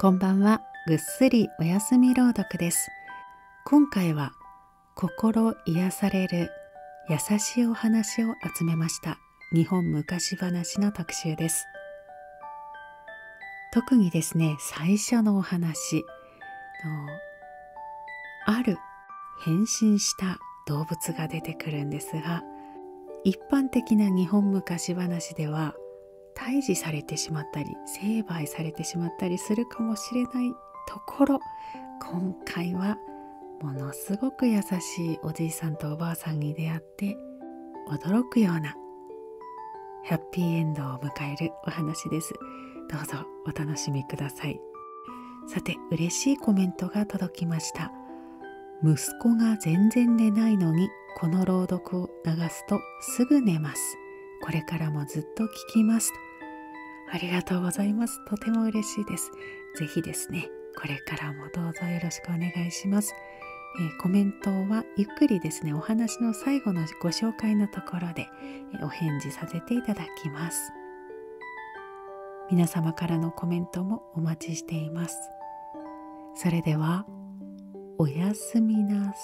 こんばんはぐっすりお休み朗読です今回は心癒される優しいお話を集めました日本昔話の特集です特にですね最初のお話のある変身した動物が出てくるんですが一般的な日本昔話では退治されてしまったり成敗されてしまったりするかもしれないところ今回はものすごく優しいおじいさんとおばあさんに出会って驚くようなハッピーエンドを迎えるお話ですどうぞお楽しみくださいさて嬉しいコメントが届きました息子が全然寝ないのにこの朗読を流すとすぐ寝ますこれからもずっと聞きますありがとうございます。とても嬉しいです。ぜひですね、これからもどうぞよろしくお願いします。えー、コメントはゆっくりですね、お話の最後のご紹介のところで、えお返事させていただきます。皆様からのコメントもお待ちしています。それでは、おやすみなさい。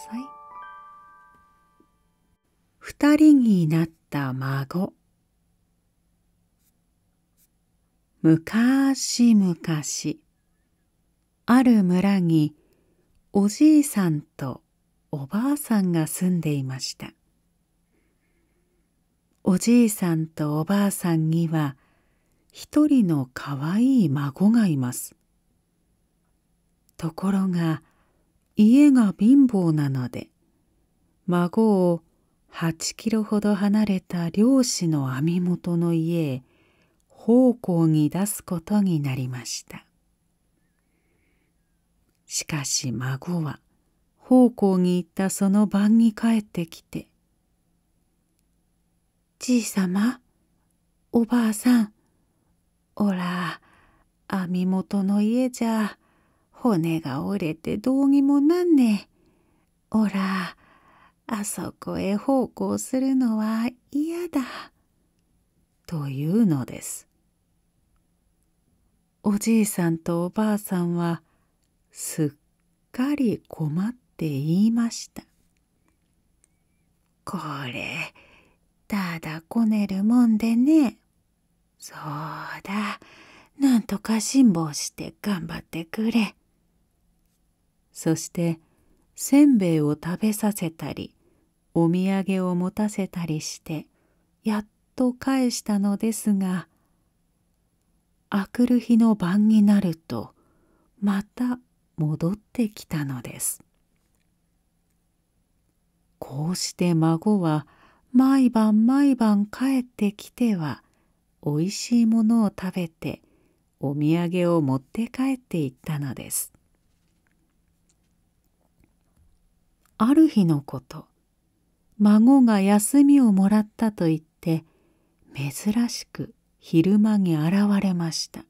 二人になった孫。むかしむかしある村におじいさんとおばあさんが住んでいましたおじいさんとおばあさんには一人のかわいい孫がいますところが家が貧乏なので孫を8キロほど離れた漁師の網元の家へ奉公に出すことになりましたしかし孫は奉公に行ったその晩に帰ってきて「じいさまおばあさんおら網元の家じゃ骨が折れてどうにもなんねおらあそこへ奉公するのは嫌だ」というのです。おじいさんとおばあさんはすっかり困って言いました。これただこねるもんでね。そうだ。なんとか辛抱して頑張ってくれ。そしてせんべいを食べさせたりお土産を持たせたりしてやっと返したのですがあくる日の晩になるとまた戻ってきたのですこうして孫は毎晩毎晩帰ってきてはおいしいものを食べてお土産を持って帰っていったのですある日のこと孫が休みをもらったと言って珍しく昼間に現れました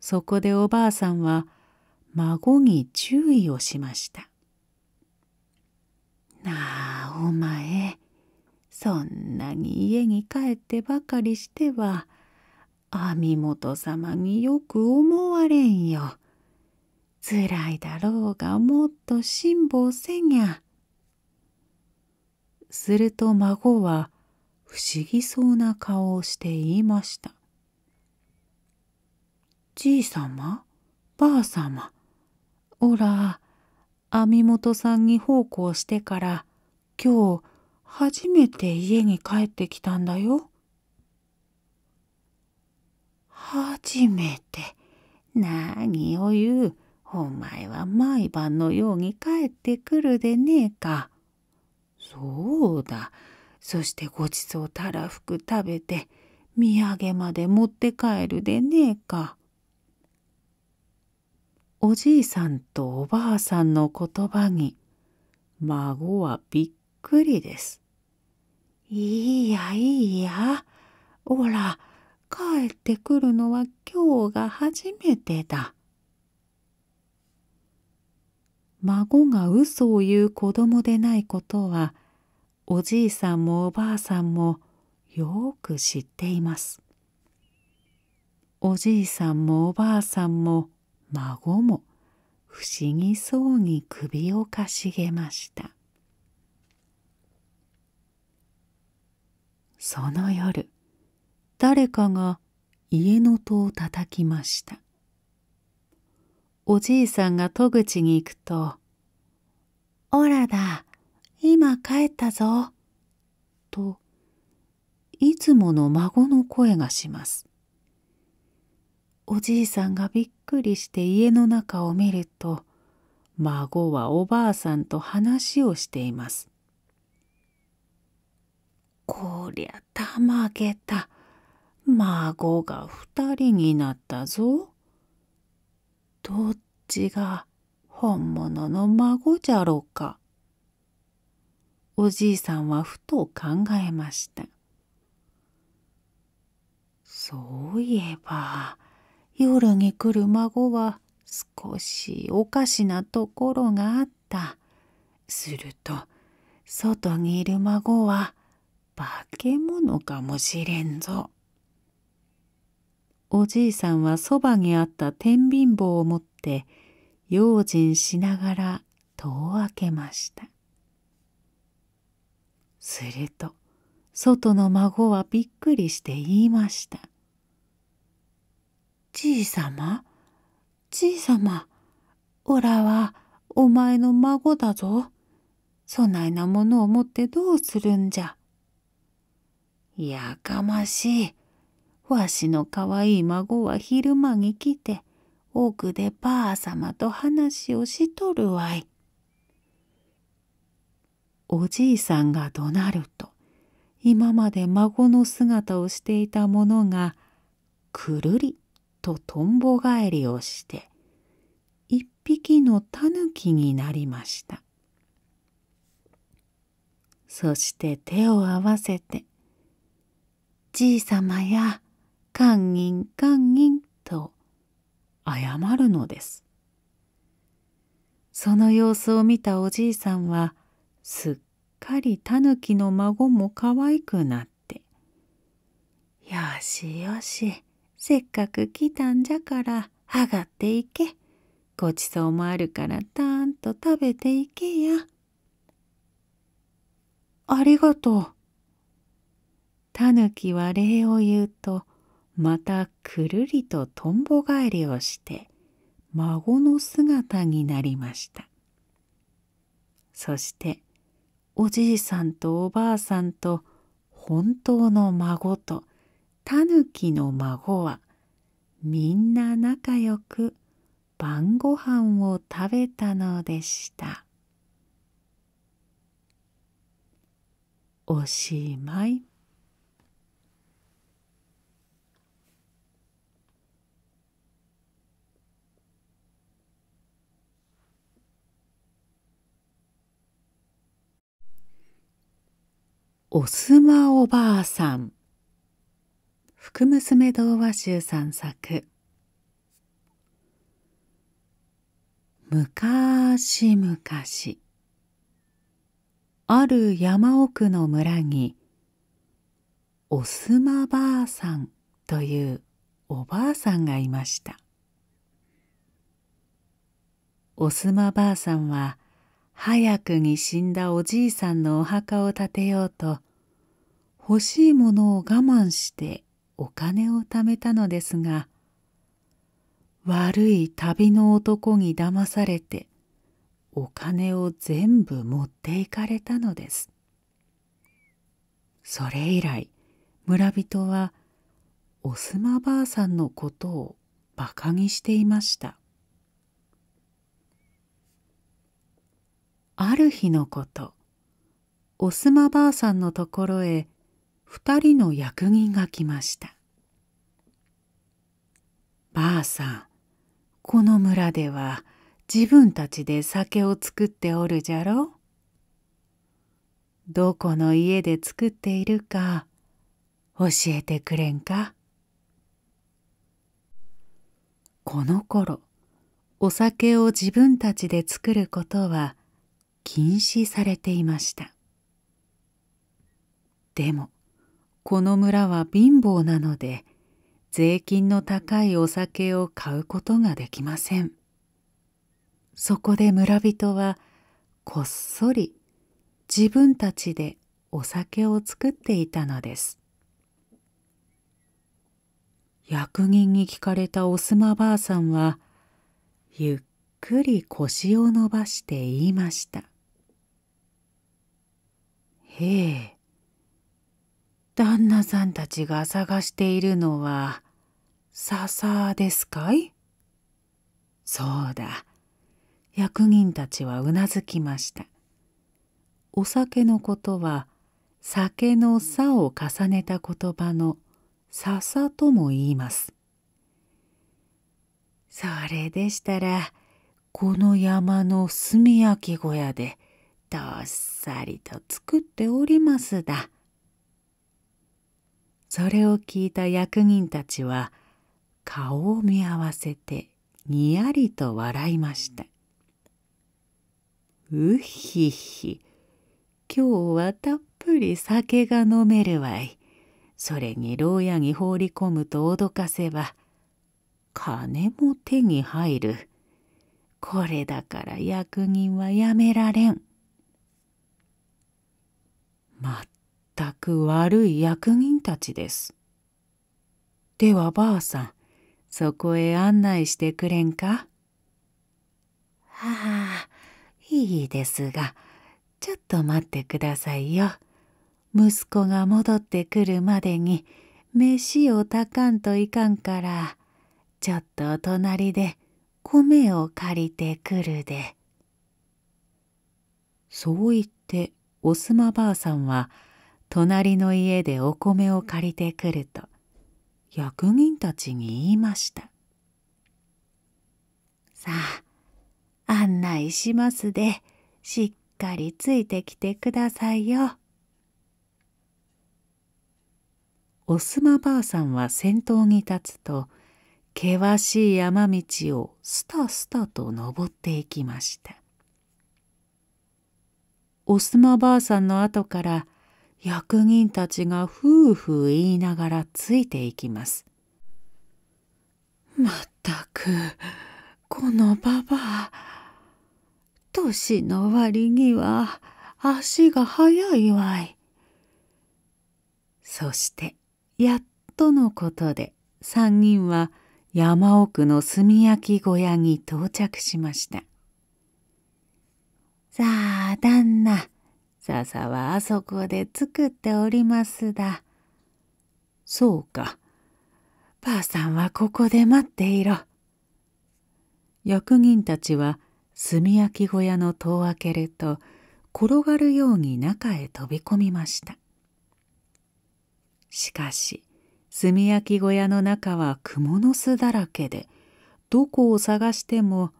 そこでおばあさんは孫に注意をしました「なあお前そんなに家に帰ってばかりしては網元様によく思われんよ。つらいだろうがもっと辛抱せにゃ。すると孫は不思議そうな顔をして言いました。じいさま、ばあさま、おら、網元さんに奉公してから、今日、初めて家に帰ってきたんだよ。初めて。何を言う。お前は毎晩のように帰ってくるでねえか。そうだ。そしてごちそうたらふく食べて土産まで持って帰るでねえか。おじいさんとおばあさんの言葉に孫はびっくりです。いいやいいや。おら、帰ってくるのは今日が初めてだ。孫が嘘を言う子供でないことはおじいさんもおばあさんもよく知っていますおじいさんもおばあさんも孫も不思議そうに首をかしげましたその夜誰かが家の戸をたたきましたおじいさんが戸口に行くと「おらだ今帰ったぞ。と、いつもの孫の声がします。おじいさんがびっくりして家の中を見ると、孫はおばあさんと話をしています。こりゃたまげた。孫が二人になったぞ。どっちが本物の孫じゃろうか。おじいさんはふと考えましたそういえば夜に来る孫は少しおかしなところがあったすると外にいる孫は化け物かもしれんぞおじいさんはそばにあった天秤棒を持って用心しながら戸を開けましたすると外の孫はびっくりして言いました「じいさまじいさまおらはお前の孫だぞそないなものを持ってどうするんじゃ」。やかましい。わしのかわいい孫は昼間に来て、奥でばあさまと話をしとるわい。おじいさんが怒鳴ると今まで孫の姿をしていたものがくるりととんぼ返りをして一匹のたぬきになりましたそして手を合わせて「じいさまや堪忍堪忍」と謝るのですその様子を見たおじいさんはすっかりたぬきの孫もかわいくなって「よしよしせっかく来たんじゃから上がっていけごちそうもあるからたんと食べていけや」「ありがとう」たぬきは礼を言うとまたくるりととんぼ返りをして孫の姿になりましたそして「おじいさんとおばあさんと本当の孫とたぬきの孫はみんな仲良く晩ご飯を食べたのでしたおしまい。おすまおばあさん福娘童話集散策むかしむかしある山奥の村におすまばあさんというおばあさんがいましたおすまばあさんは早くに死んだおじいさんのお墓を建てようと欲しいものを我慢してお金を貯めたのですが悪い旅の男に騙されてお金を全部持っていかれたのですそれ以来村人はおすまばあさんのことをバカにしていましたある日のことおすまばあさんのところへ二人の役人が来ました「ばあさんこの村では自分たちで酒を作っておるじゃろどこの家で作っているか教えてくれんかこの頃お酒を自分たちで作ることは禁止されていましたでもこの村は貧乏なので税金の高いお酒を買うことができませんそこで村人はこっそり自分たちでお酒を作っていたのです役人に聞かれたおすまばあさんはゆっくり腰を伸ばして言いました「へえ旦那さんたちが探しているのは笹ですかいそうだ役人たちはうなずきましたお酒のことは酒の「さ」を重ねた言葉の「笹」とも言いますそれでしたらこの山の炭焼き小屋でどっさりと作っておりますだ。それを聞いた役人たちは顔を見合わせてにやりと笑いました「うひひ今日はたっぷり酒が飲めるわい」それに牢屋に放り込むと脅かせば金も手に入るこれだから役人はやめられんま全く悪い役人たちです。ではばあさん、そこへ案内してくれんかはあ、いいですが、ちょっと待ってくださいよ。息子が戻ってくるまでに、飯を炊かんといかんから、ちょっと隣で米を借りてくるで。そう言って、おすまばあさんは隣の家でお米を借りてくると役人たちに言いましたさあ案内しますでしっかりついてきてくださいよおすまばあさんは先頭に立つと険しい山道をスタスタと登っていきましたおすまばあさんの後から役人たちがふうふう言いながらついていきます。まったくこのばば年の割には足が速いわい。そしてやっとのことで三人は山奥の炭焼き小屋に到着しました。さあ旦那笹はあそこで作っておりますだ。そうか。ばあさんはここで待っていろ。役人たちは炭焼き小屋の戸を開けると転がるように中へ飛び込みました。しかし炭焼き小屋の中は蜘蛛の巣だらけでどこを探しても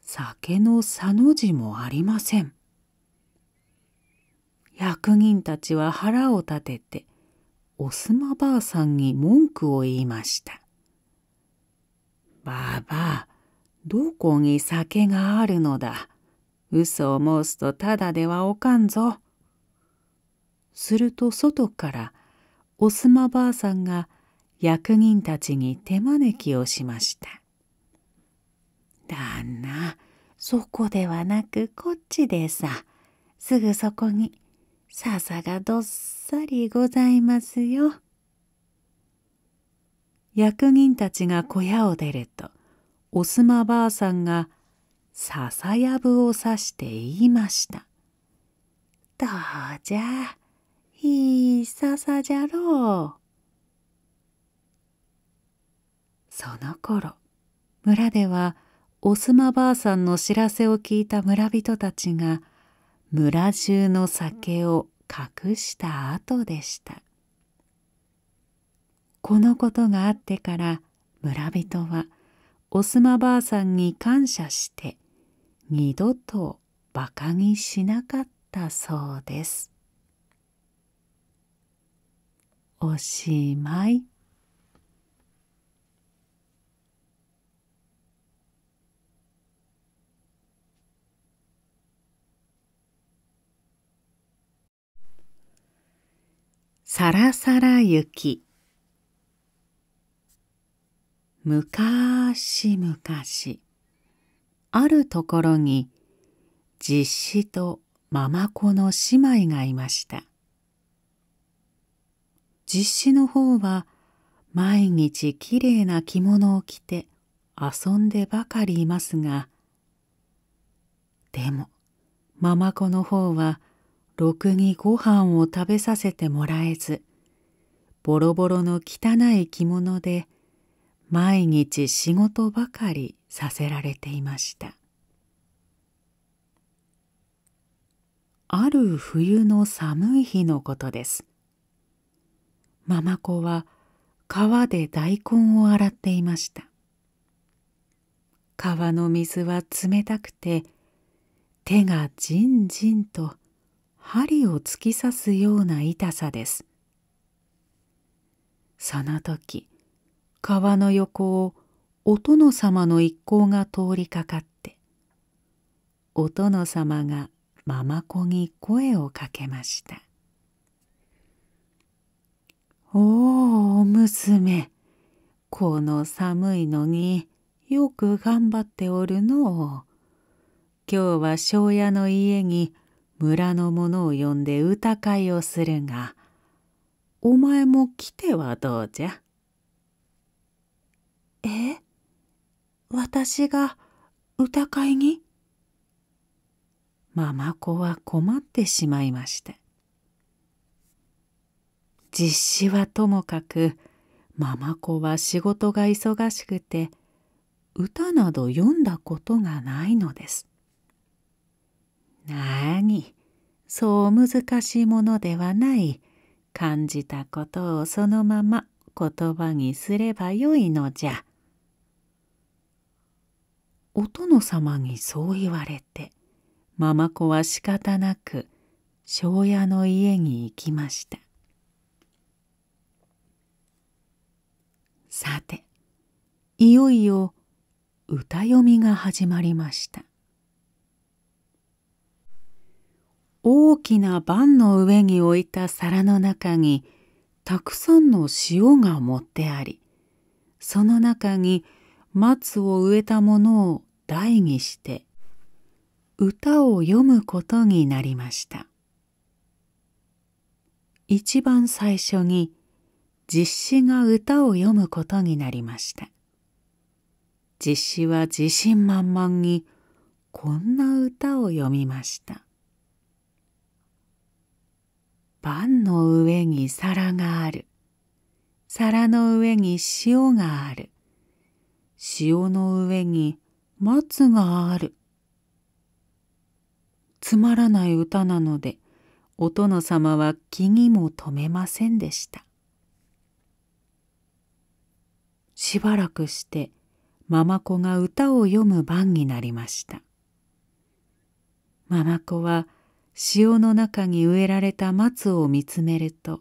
酒の「さ」の字もありません。役人たちは腹を立てておすまばあさんに文句を言いました。ばあばあ、どこに酒があるのだ。嘘を申すとただではおかんぞ。すると外からおすまばあさんが役人たちに手招きをしました。旦那、そこではなくこっちでさ。すぐそこに笹がどっさりございますよ。役人たちが小屋を出るとおすまばあさんが笹やぶをさして言いました。どうじゃいい笹じゃろう。その頃村ではおすまばあさんの知らせを聞いた村人たちが村中の酒を隠した後でしたこのことがあってから村人はおすまばあさんに感謝して二度と馬鹿にしなかったそうですおしまいさらさら雪むかしむかしあるところに実子とママ子の姉妹がいました実子の方は毎日きれいな着物を着て遊んでばかりいますがでもママ子の方はろくにご飯を食べさせてもらえずボロボロの汚い着物で毎日仕事ばかりさせられていましたある冬の寒い日のことですママ子は川で大根を洗っていました川の水は冷たくて手がじんじんと針を突き刺すような痛さですその時川の横をお殿様の一行が通りかかってお殿様がママ子に声をかけました「おお娘この寒いのによく頑張っておるのう今日は庄屋の家に村の者を呼んで歌会をするがお前も来てはどうじゃえ私が歌会にママ子は困ってしまいました実施はともかくママ子は仕事が忙しくて歌など読んだことがないのですなに、そう難しいものではない。感じたことをそのまま言葉にすればよいのじゃ。お殿様にそう言われて、ママ子は仕方なく、庄屋の家に行きました。さて、いよいよ歌読みが始まりました。大きな盤の上に置いた皿の中にたくさんの塩が盛ってありその中に松を植えたものを台にして歌を読むことになりました一番最初に実子が歌を読むことになりました実子は自信満々にこんな歌を読みましたパンの上に皿がある。皿の上に塩がある。塩の上に松がある。つまらない歌なので、お殿様は気にも留めませんでした。しばらくして、ママ子が歌を読む番になりました。ママ子は、潮の中に植えられた松を見つめると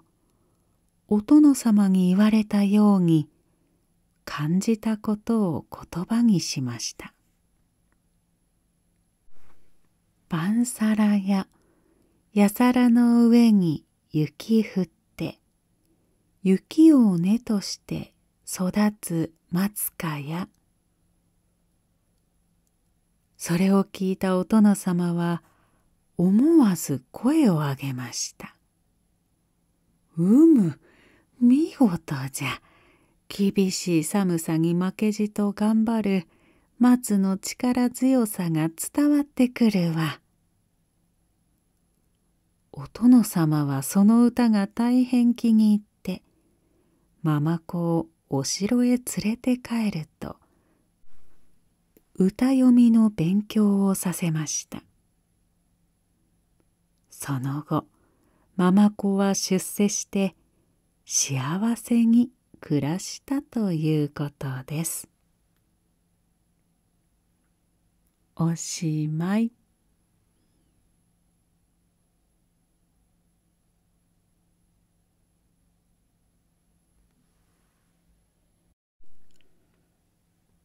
お殿様に言われたように感じたことを言葉にしました晩皿ややさらの上に雪降って雪を根として育つ松かやそれを聞いたお殿様は思わず声を上げましたうむ見事じゃ厳しい寒さに負けじと頑張る松の力強さが伝わってくるわお殿様はその歌が大変気に入ってママ子をお城へ連れて帰ると歌読みの勉強をさせましたその後ママ子は出世して幸せに暮らしたということですおしまい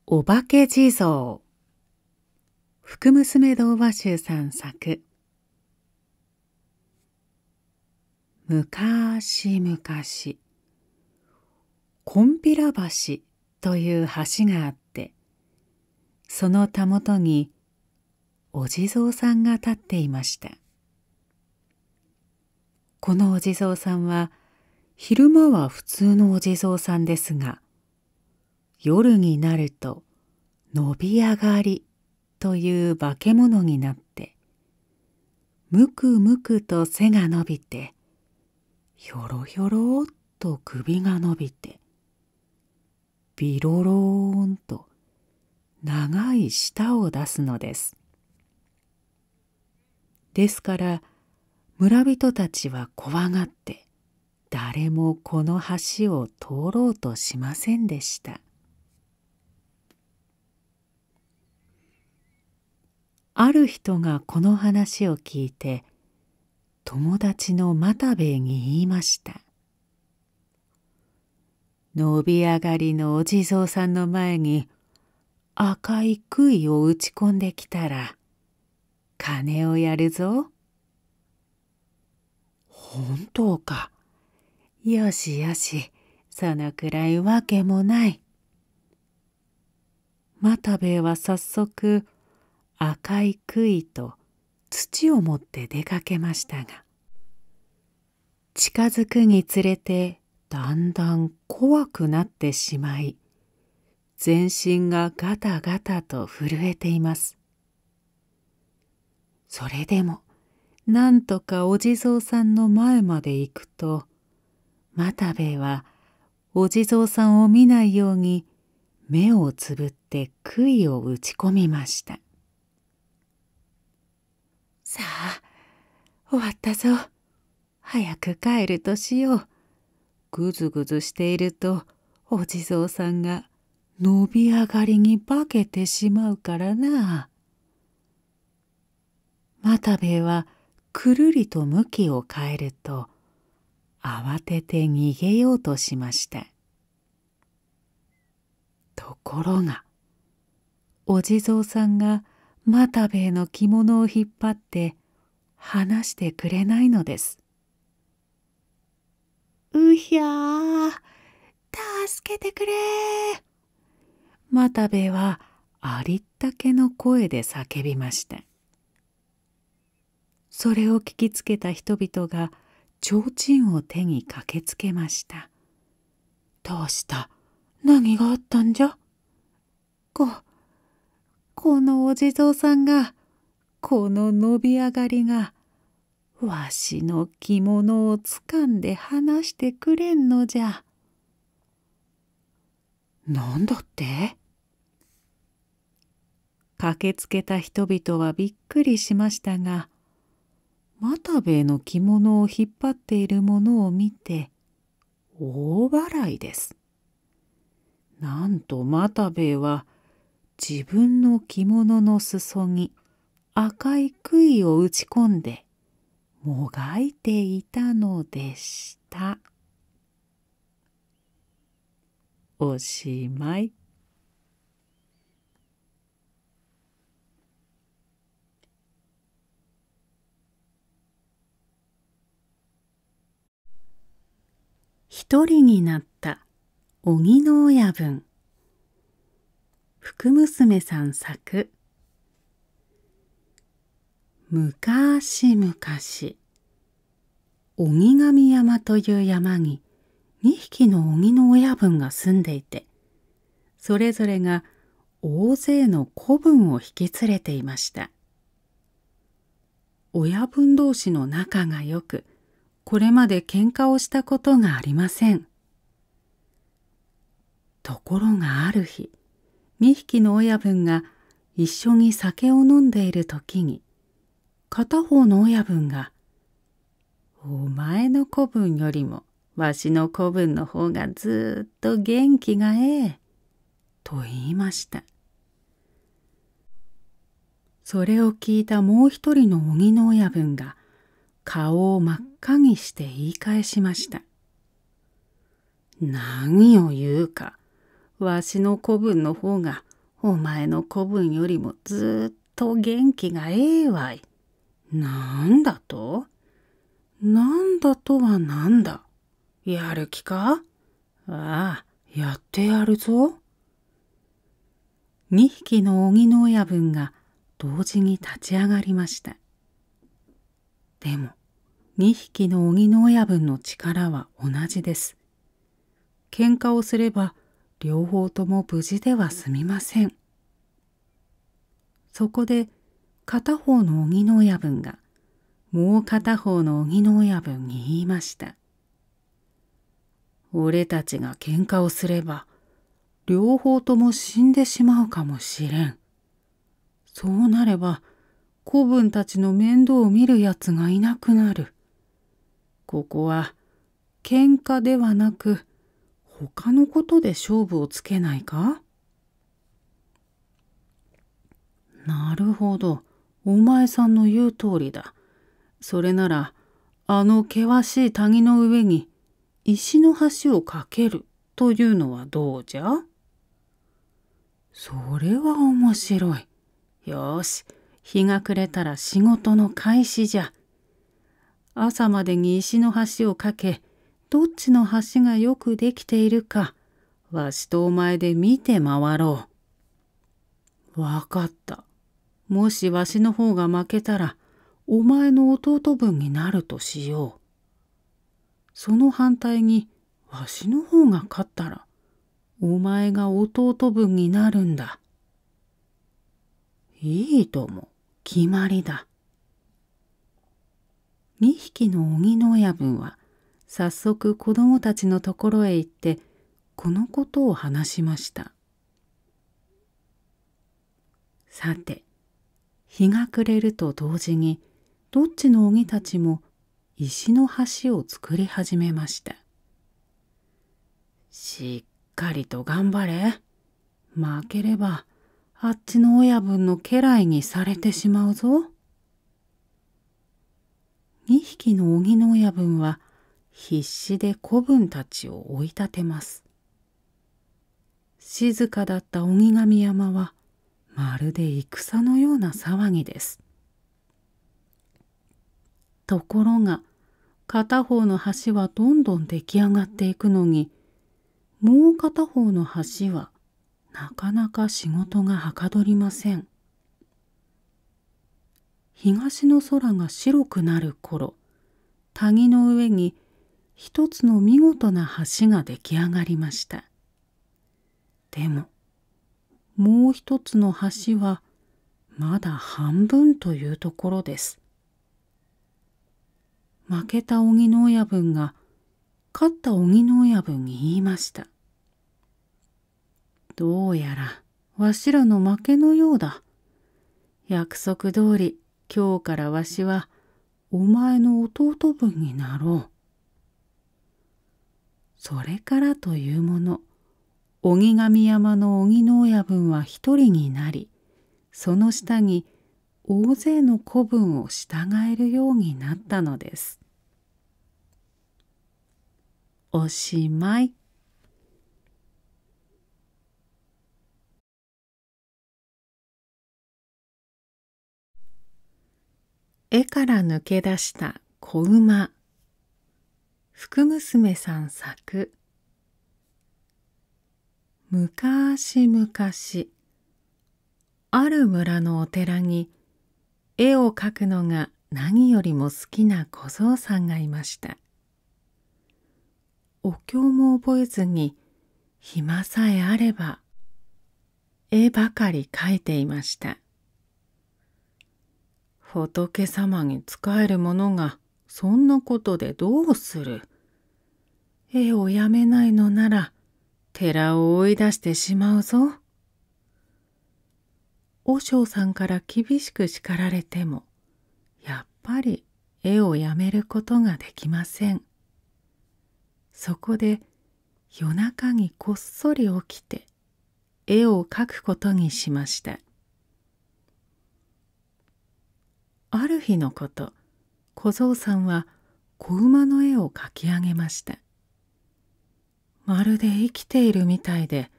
お化け地蔵福娘童話集さん作むかしむかしこんぴら橋という橋があってそのたもとにお地蔵さんが立っていましたこのお地蔵さんは昼間は普通のお地蔵さんですが夜になると伸び上がりという化け物になってむくむくと背が伸びてひょろひょろっと首が伸びてビロローンと長い舌を出すのです。ですから村人たちは怖がって誰もこの橋を通ろうとしませんでした。ある人がこの話を聞いて友達の又兵衛に言いました伸び上がりのお地蔵さんの前に赤い杭を打ち込んできたら金をやるぞ。本当か。よしよし、そのくらいわけもない。又兵衛は早速赤い杭と土を持って出かけましたが近づくにつれてだんだん怖くなってしまい全身がガタガタと震えていますそれでもなんとかお地蔵さんの前まで行くと又兵衛はお地蔵さんを見ないように目をつぶって杭を打ち込みましたさあ終わったぞ早く帰るとしようぐずぐずしているとお地蔵さんが伸び上がりに化けてしまうからな又兵衛はくるりと向きを変えると慌てて逃げようとしましたところがお地蔵さんが又兵衛の着物を引っ張って話してくれないのです「うひゃー助けてくれ又兵衛はありったけの声で叫びましたそれを聞きつけた人々が提灯を手に駆けつけました「どうした何があったんじゃ?」。このお地蔵さんがこの伸び上がりがわしの着物をつかんで離してくれんのじゃ。なんだって駆けつけた人々はびっくりしましたが又兵衛の着物を引っ張っているものを見て大笑いです。なんと又兵衛は自分の着物の裾に赤い杭を打ち込んでもがいていたのでしたおしまい一人になった鬼の親分福娘さん作昔々鬼神山という山に2匹の鬼の親分が住んでいてそれぞれが大勢の子分を引き連れていました親分同士の仲が良くこれまで喧嘩をしたことがありませんところがある日2匹の親分が一緒に酒を飲んでいる時に片方の親分が「お前の子分よりもわしの子分の方がずっと元気がええ」と言いましたそれを聞いたもう一人の鬼の親分が顔を真っ赤にして言い返しました「何を言うか」わしの子分の方がお前の子分よりもずっと元気がええわい。なんだとなんだとはなんだやる気かああ、やってやるぞ。2匹の鬼の親分が同時に立ち上がりました。でも、2匹の鬼の親分の力は同じです。喧嘩をすれば両方とも無事では済みませんそこで片方の荻の親分がもう片方の荻の親分に言いました「俺たちが喧嘩をすれば両方とも死んでしまうかもしれん」そうなれば子分たちの面倒を見るやつがいなくなる。ここは喧嘩ではなく他のことで勝負をつけないかなるほど。お前さんの言う通りだ。それなら、あの険しい谷の上に石の橋を架けるというのはどうじゃそれは面白い。よし、日が暮れたら仕事の開始じゃ。朝までに石の橋を架け、どっちの橋がよくできているかわしとお前で見て回ろう。わかった。もしわしの方が負けたらお前の弟分になるとしよう。その反対にわしの方が勝ったらお前が弟分になるんだ。いいとも決まりだ。2匹の鬼の親分は早速子供たちのところへ行ってこのことを話しましたさて日が暮れると同時にどっちの鬼たちも石の橋を作り始めましたしっかりと頑張れ負ければあっちの親分の家来にされてしまうぞ2匹の鬼の親分は必死で子分たちを追い立てます静かだった鬼神山はまるで戦のような騒ぎですところが片方の橋はどんどん出来上がっていくのにもう片方の橋はなかなか仕事がはかどりません東の空が白くなる頃谷の上に一つの見事な橋が出来上がりましたでももう一つの橋はまだ半分というところです負けた鬼の親分が勝った鬼の親分に言いましたどうやらわしらの負けのようだ約束通り今日からわしはお前の弟分になろうそれからというもの鬼神山の鬼の親分は一人になりその下に大勢の子分を従えるようになったのです。おしまい。絵から抜け出した子馬。福娘さん作むかしむかしある村のお寺に絵を描くのが何よりも好きな小僧さんがいましたお経も覚えずに暇さえあれば絵ばかり描いていました仏様に仕えるものがそんなことでどうする絵をやめないのなら寺を追い出してしまうぞ。和尚さんから厳しく叱られてもやっぱり絵をやめることができません。そこで夜中にこっそり起きて絵を描くことにしました。ある日のこと小僧さんは子馬の絵を描き上げましたまるで生きているみたいで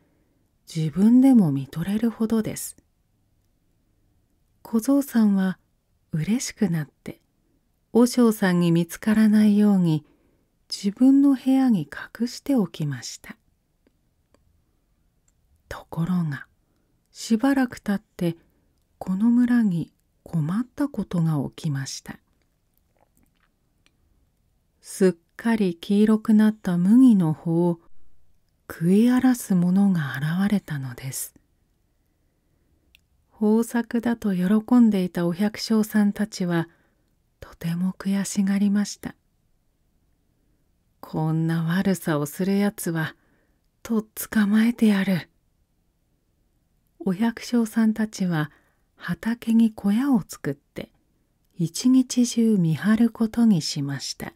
自分でも見とれるほどです小僧さんは嬉しくなって和尚さんに見つからないように自分の部屋に隠しておきましたところがしばらくたってこの村に困ったことが起きましたすっかり黄色くなった麦の穂を食い荒らすものが現れたのです豊作だと喜んでいたお百姓さんたちはとても悔しがりましたこんな悪さをするやつはとっ捕まえてやるお百姓さんたちは畑に小屋を作って一日中見張ることにしました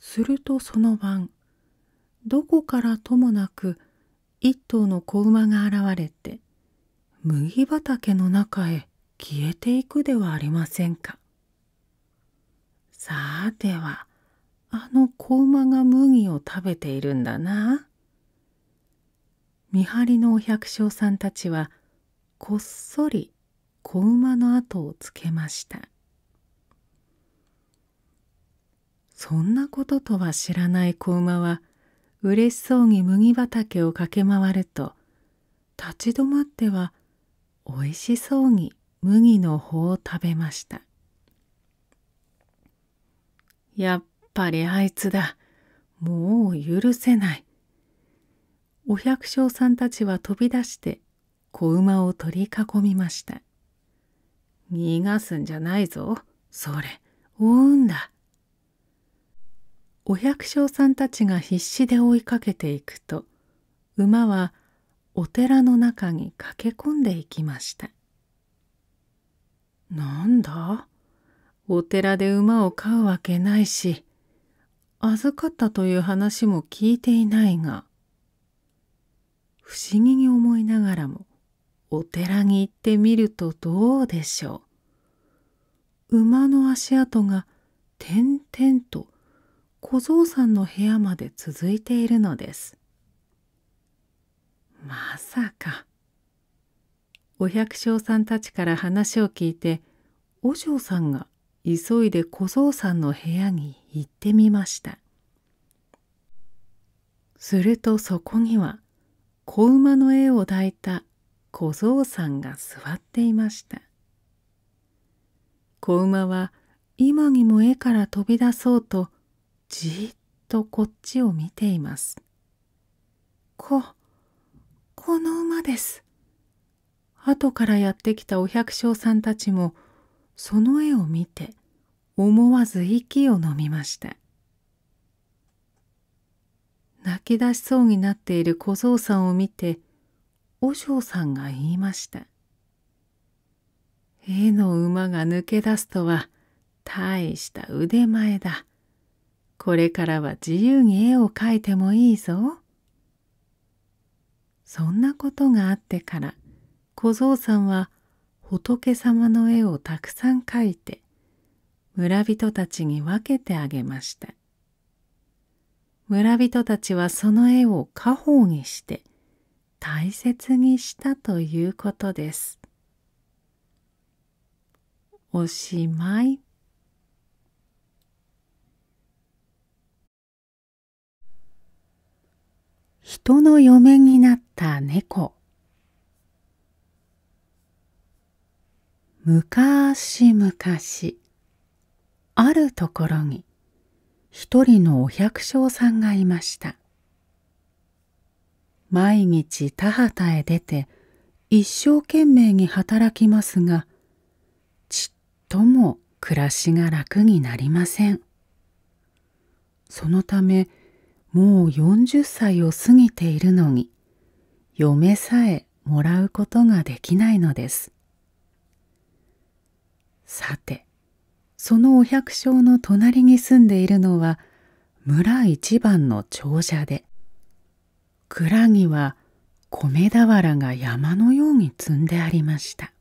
するとその晩どこからともなく一頭の子馬が現れて麦畑の中へ消えていくではありませんか。さてはあの子馬が麦を食べているんだな。見張りのお百姓さんたちはこっそり子馬の後をつけました。そんなこととは知らない子馬はうれしそうに麦畑を駆け回ると立ち止まってはおいしそうに麦の穂を食べましたやっぱりあいつだもう許せないお百姓さんたちは飛び出して子馬を取り囲みました逃がすんじゃないぞそれ追うんだお百姓さんたちが必死で追いかけていくと馬はお寺の中に駆け込んでいきましたなんだお寺で馬を飼うわけないし預かったという話も聞いていないが不思議に思いながらもお寺に行ってみるとどうでしょう馬の足跡が点々と小僧さんの部屋まで続いているのですまさかお百姓さんたちから話を聞いてお嬢さんが急いで小僧さんの部屋に行ってみましたするとそこには子馬の絵を抱いた小僧さんが座っていました子馬は今にも絵から飛び出そうとじっとこっちを見ていますここの馬です後からやってきたお百姓さんたちもその絵を見て思わず息を飲みました泣き出しそうになっている小僧さんを見て和尚さんが言いました「絵の馬が抜け出すとは大した腕前だこれからは自由に絵を描いてもいいぞ。そんなことがあってから小僧さんは仏様の絵をたくさん描いて村人たちに分けてあげました村人たちはその絵を家宝にして大切にしたということですおしまい。人の嫁になった猫むかしむかしあるところに一人のお百姓さんがいました毎日田畑へ出て一生懸命に働きますがちっとも暮らしが楽になりませんそのためもう40歳を過ぎているのに、嫁さえもらうことができないのです。さて、そのお百姓の隣に住んでいるのは、村一番の長者で、蔵には米俵が山のように積んでありました。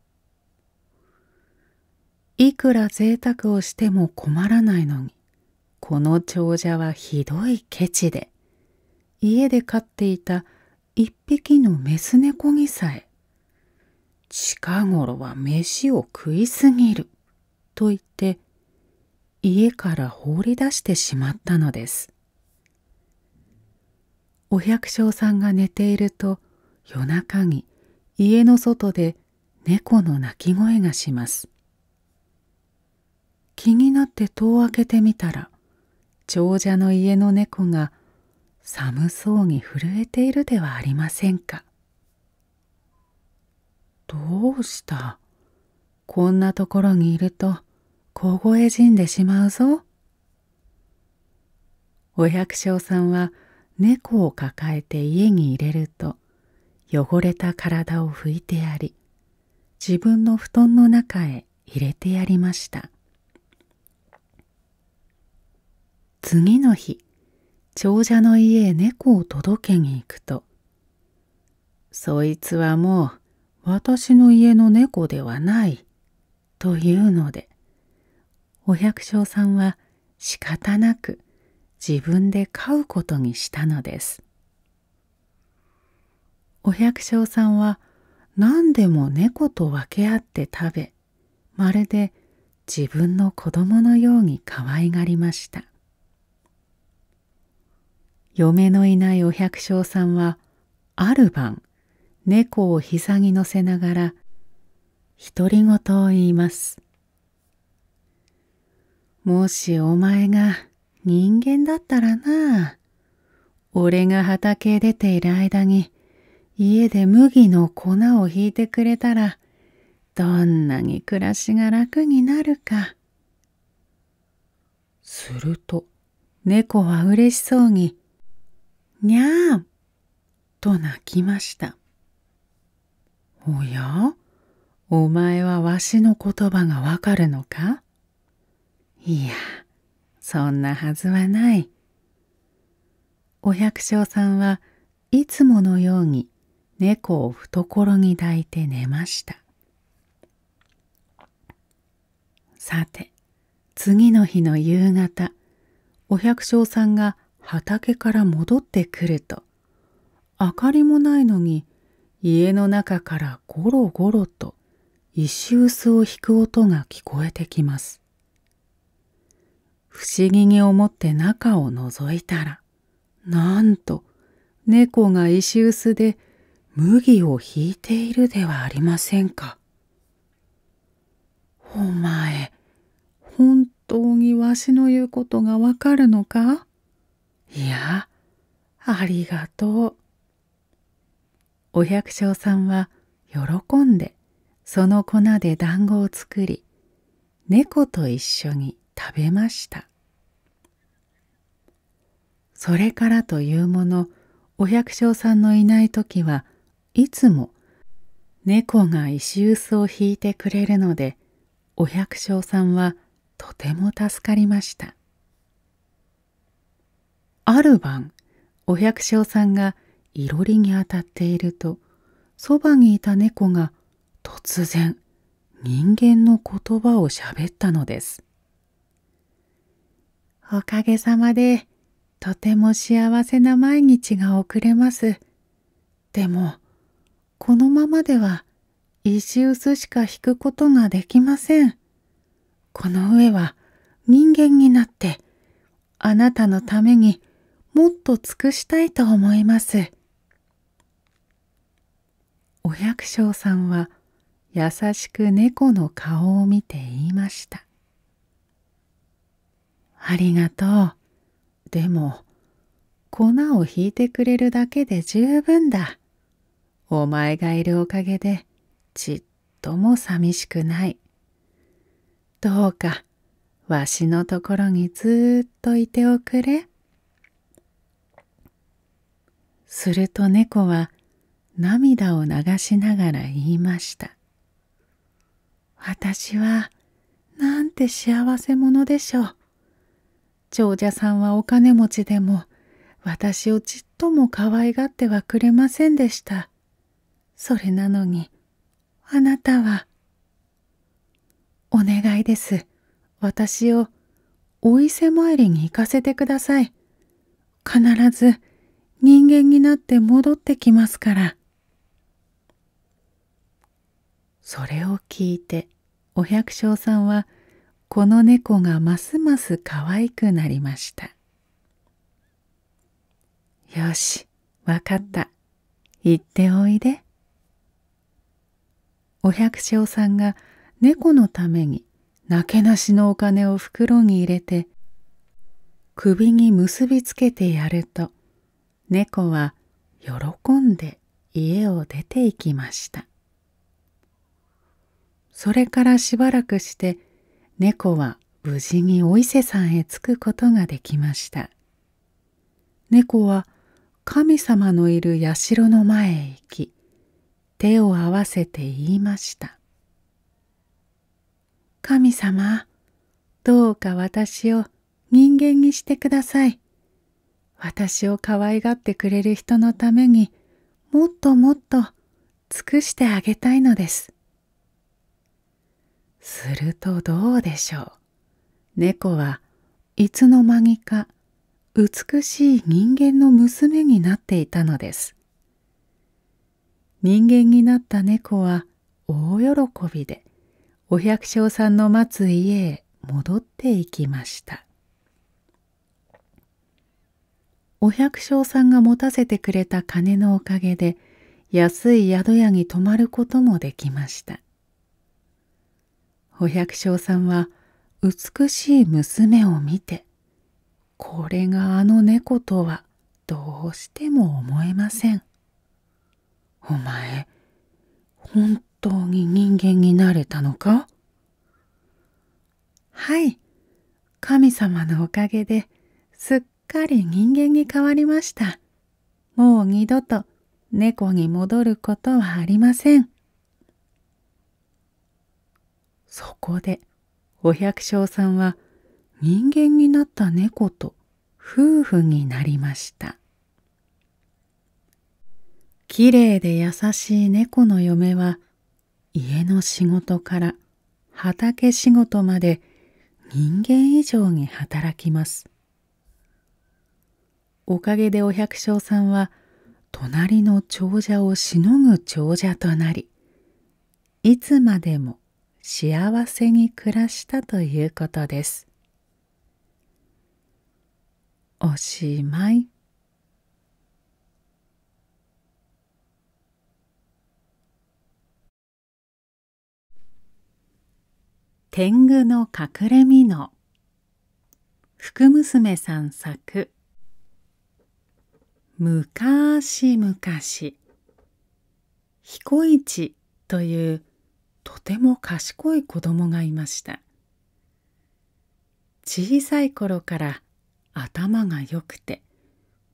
いくら贅沢をしても困らないのに、この長者はひどいケチで家で飼っていた一匹のメス猫にさえ近頃は飯を食いすぎると言って家から放り出してしまったのですお百姓さんが寝ていると夜中に家の外で猫の鳴き声がします気になって戸を開けてみたら長者の家の猫が寒そうに震えているではありませんか。どうしたこんなところにいると凍え死んでしまうぞ。お百姓さんは猫を抱えて家に入れると汚れた体を拭いてやり自分の布団の中へ入れてやりました。次の日長者の家へ猫を届けに行くと「そいつはもう私の家の猫ではない」というのでお百姓さんは仕方なく自分で飼うことにしたのです。お百姓さんは何でも猫と分け合って食べまるで自分の子供のように可愛がりました。嫁のいないお百姓さんはある晩猫を膝に乗せながら独り言を言います。もしお前が人間だったらな俺が畑へ出ている間に家で麦の粉をひいてくれたらどんなに暮らしが楽になるか。すると猫は嬉しそうににゃーと泣きました。おやお前はわしの言葉がわかるのかいや、そんなはずはない。お百姓さんはいつものように猫を懐に抱いて寝ました。さて、次の日の夕方、お百姓さんが畑から戻ってくると明かりもないのに家の中からゴロゴロと石臼を引く音が聞こえてきます不思議に思って中を覗いたらなんと猫が石臼で麦を引いているではありませんか。お前、本当にわしの言うことがわかるのかいや、ありがとう。お百姓さんは喜んでその粉で団子を作り猫と一緒に食べましたそれからというものお百姓さんのいない時はいつも猫が石臼を引いてくれるのでお百姓さんはとても助かりましたある晩お百姓さんがいろりにあたっているとそばにいた猫が突然人間の言葉をしゃべったのです。おかげさまでとても幸せな毎日が遅れます。でもこのままでは石臼しか引くことができません。この上は人間になってあなたのためにもっと尽くしたいと思いますお百姓さんは優しく猫の顔を見て言いましたありがとうでも粉を引いてくれるだけで十分だお前がいるおかげでちっとも寂しくないどうかわしのところにずっといておくれすると猫は涙を流しながら言いました。私はなんて幸せ者でしょう。長者さんはお金持ちでも私をちっとも可愛がってはくれませんでした。それなのに、あなたは。お願いです。私をお伊勢参りに行かせてください。必ず人間になって戻ってきますから。それを聞いてお百姓さんはこの猫がますます可愛くなりました。よし、わかった。行っておいで。お百姓さんが猫のためになけなしのお金を袋に入れて首に結びつけてやると猫は喜んで家を出て行きましたそれからしばらくして猫は無事にお伊勢さんへ着くことができました猫は神様のいる社の前へ行き手を合わせて言いました「神様どうか私を人間にしてください」私を可愛がってくれる人のためにもっともっと尽くしてあげたいのですするとどうでしょう猫はいつの間にか美しい人間の娘になっていたのです人間になった猫は大喜びでお百姓さんの待つ家へ戻っていきましたお百姓さんが持たせてくれた金のおかげで安い宿屋に泊まることもできましたお百姓さんは美しい娘を見てこれがあの猫とはどうしても思えませんお前本当に人間になれたのかはい神様のおかげですっかり人間に変わりました。もう二度と猫に戻ることはありません。そこでお百姓さんは人間になった猫と夫婦になりました。きれいで優しい猫の嫁は家の仕事から畑仕事まで人間以上に働きます。おかげでお百姓さんは隣の長者をしのぐ長者となりいつまでも幸せに暮らしたということです。おしまい。天狗の隠れみの福娘さん作むかしむかし彦一というとても賢い子供がいました小さい頃から頭が良くて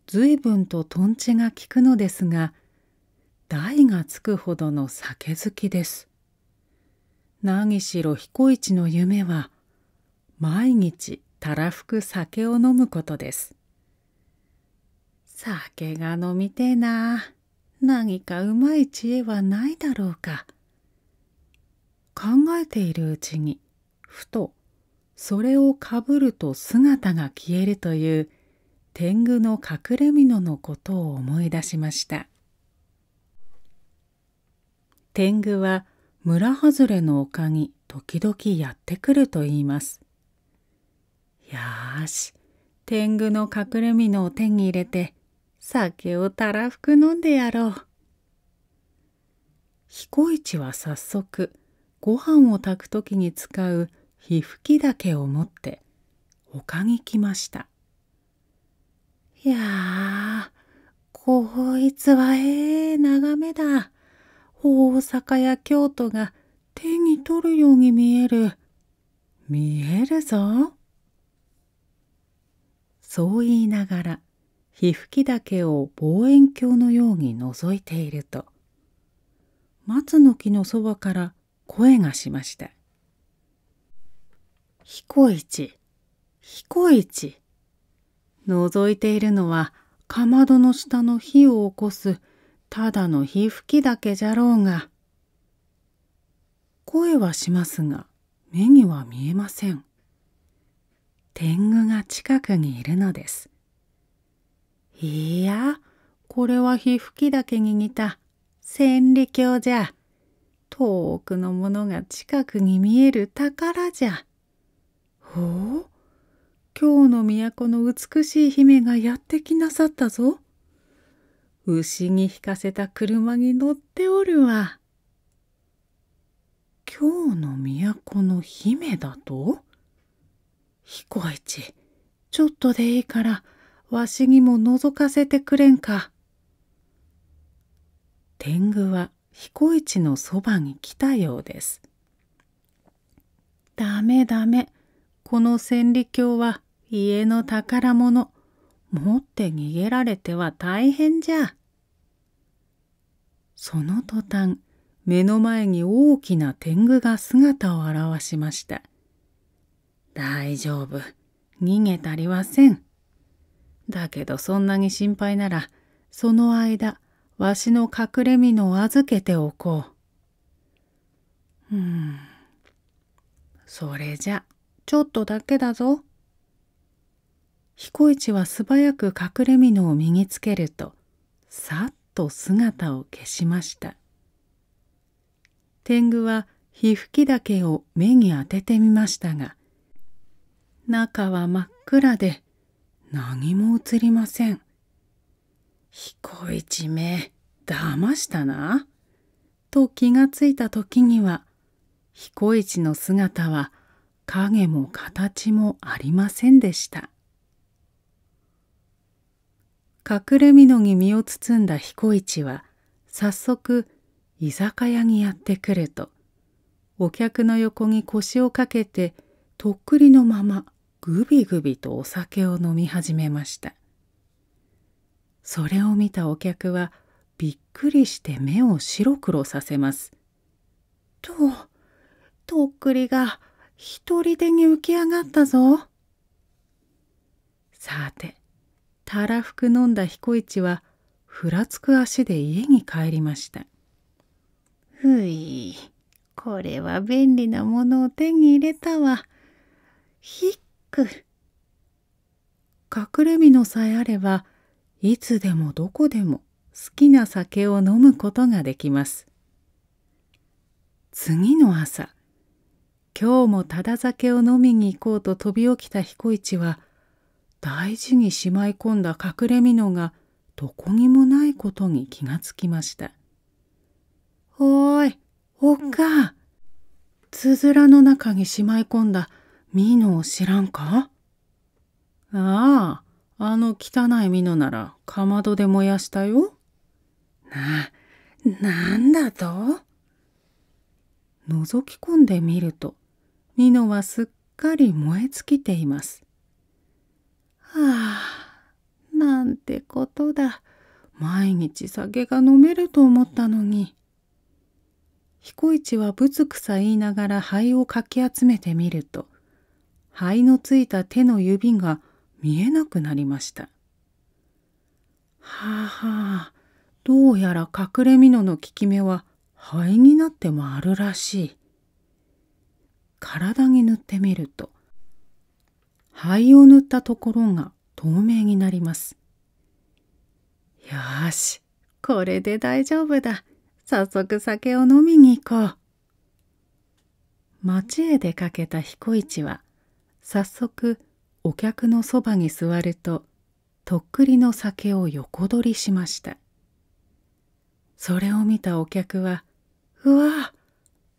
随分ととんちが利くのですが台がつくほどの酒好きです何しろ彦一の夢は毎日たらふく酒を飲むことです酒が飲みてえな何かうまい知恵はないだろうか考えているうちにふとそれをかぶると姿が消えるという天狗の隠れ蓑のことを思い出しました天狗は村外れの丘に時々やってくると言いますよし天狗の隠れ蓑を手に入れて酒をたらふく飲んでやろう。彦一は早速ご飯を炊く時に使う火吹き竹を持って丘に来ましたいやこいつはええ眺めだ大阪や京都が手に取るように見える見えるぞそう言いながら皮膚き岳を望遠鏡のように覗いていると松の木のそばから声がしました「彦一彦一」覗いているのはかまどの下の火を起こすただの火吹きだけじゃろうが。声はしますが目には見えません。天狗が近くにいるのです。いや、これは皮膚きだけに似た千里鏡じゃ。遠くのものが近くに見える宝じゃ。ほう、京の都の美しい姫がやってきなさったぞ。牛に引かせた車に乗っておるわ。京の都の姫だと彦一、ちょっとでいいからわしにも覗かせてくれんか。天狗は彦一のそばに来たようです。だめだめ、この千里鏡は家の宝物。持って逃げられては大変じゃ。その途端、目の前に大きな天狗が姿を現しました。大丈夫。逃げたりはせん。だけどそんなに心配ならその間わしの隠れみの預けておこう。うん。それじゃちょっとだけだぞ。彦一は素早く隠れみのを身につけるとさっと姿を消しました天狗は火吹きだけを目に当ててみましたが中は真っ暗で何も映りません。彦一め、騙したな。と気がついた時には、彦一の姿は影も形もありませんでした。隠れみのに身を包んだ彦一は、早速居酒屋にやってくると、お客の横に腰をかけてとっくりのままぐびぐびとお酒を飲み始めましたそれを見たお客はびっくりして目を白黒させますととっくりが一人でに浮き上がったぞさてたらふく飲んだ彦一はふらつく足で家に帰りましたふいこれは便利なものを手に入れたわ。ひっく隠れ蓑さえあればいつでもどこでも好きな酒を飲むことができます。次の朝今日もただ酒を飲みに行こうと飛び起きた彦一は大事にしまい込んだ隠れ蓑がどこにもないことに気がつきました。おーいおっかつづらの中にしまい込んだ美濃を知らんかああ、あの汚いミノならかまどで燃やしたよ。な、なんだと覗き込んでみると、ミノはすっかり燃え尽きています。はあ、なんてことだ。毎日酒が飲めると思ったのに。彦一はぶつくさ言いながら灰をかき集めてみると、灰のついた手の指が見えなくなりました。はあはあ、どうやら隠れ蓑の効き目は灰になってもあるらしい。体に塗ってみると、灰を塗ったところが透明になります。よし、これで大丈夫だ。早速酒を飲みに行こう。町へ出かけた彦一は早速お客のそばに座るととっくりの酒を横取りしましたそれを見たお客は「うわ!」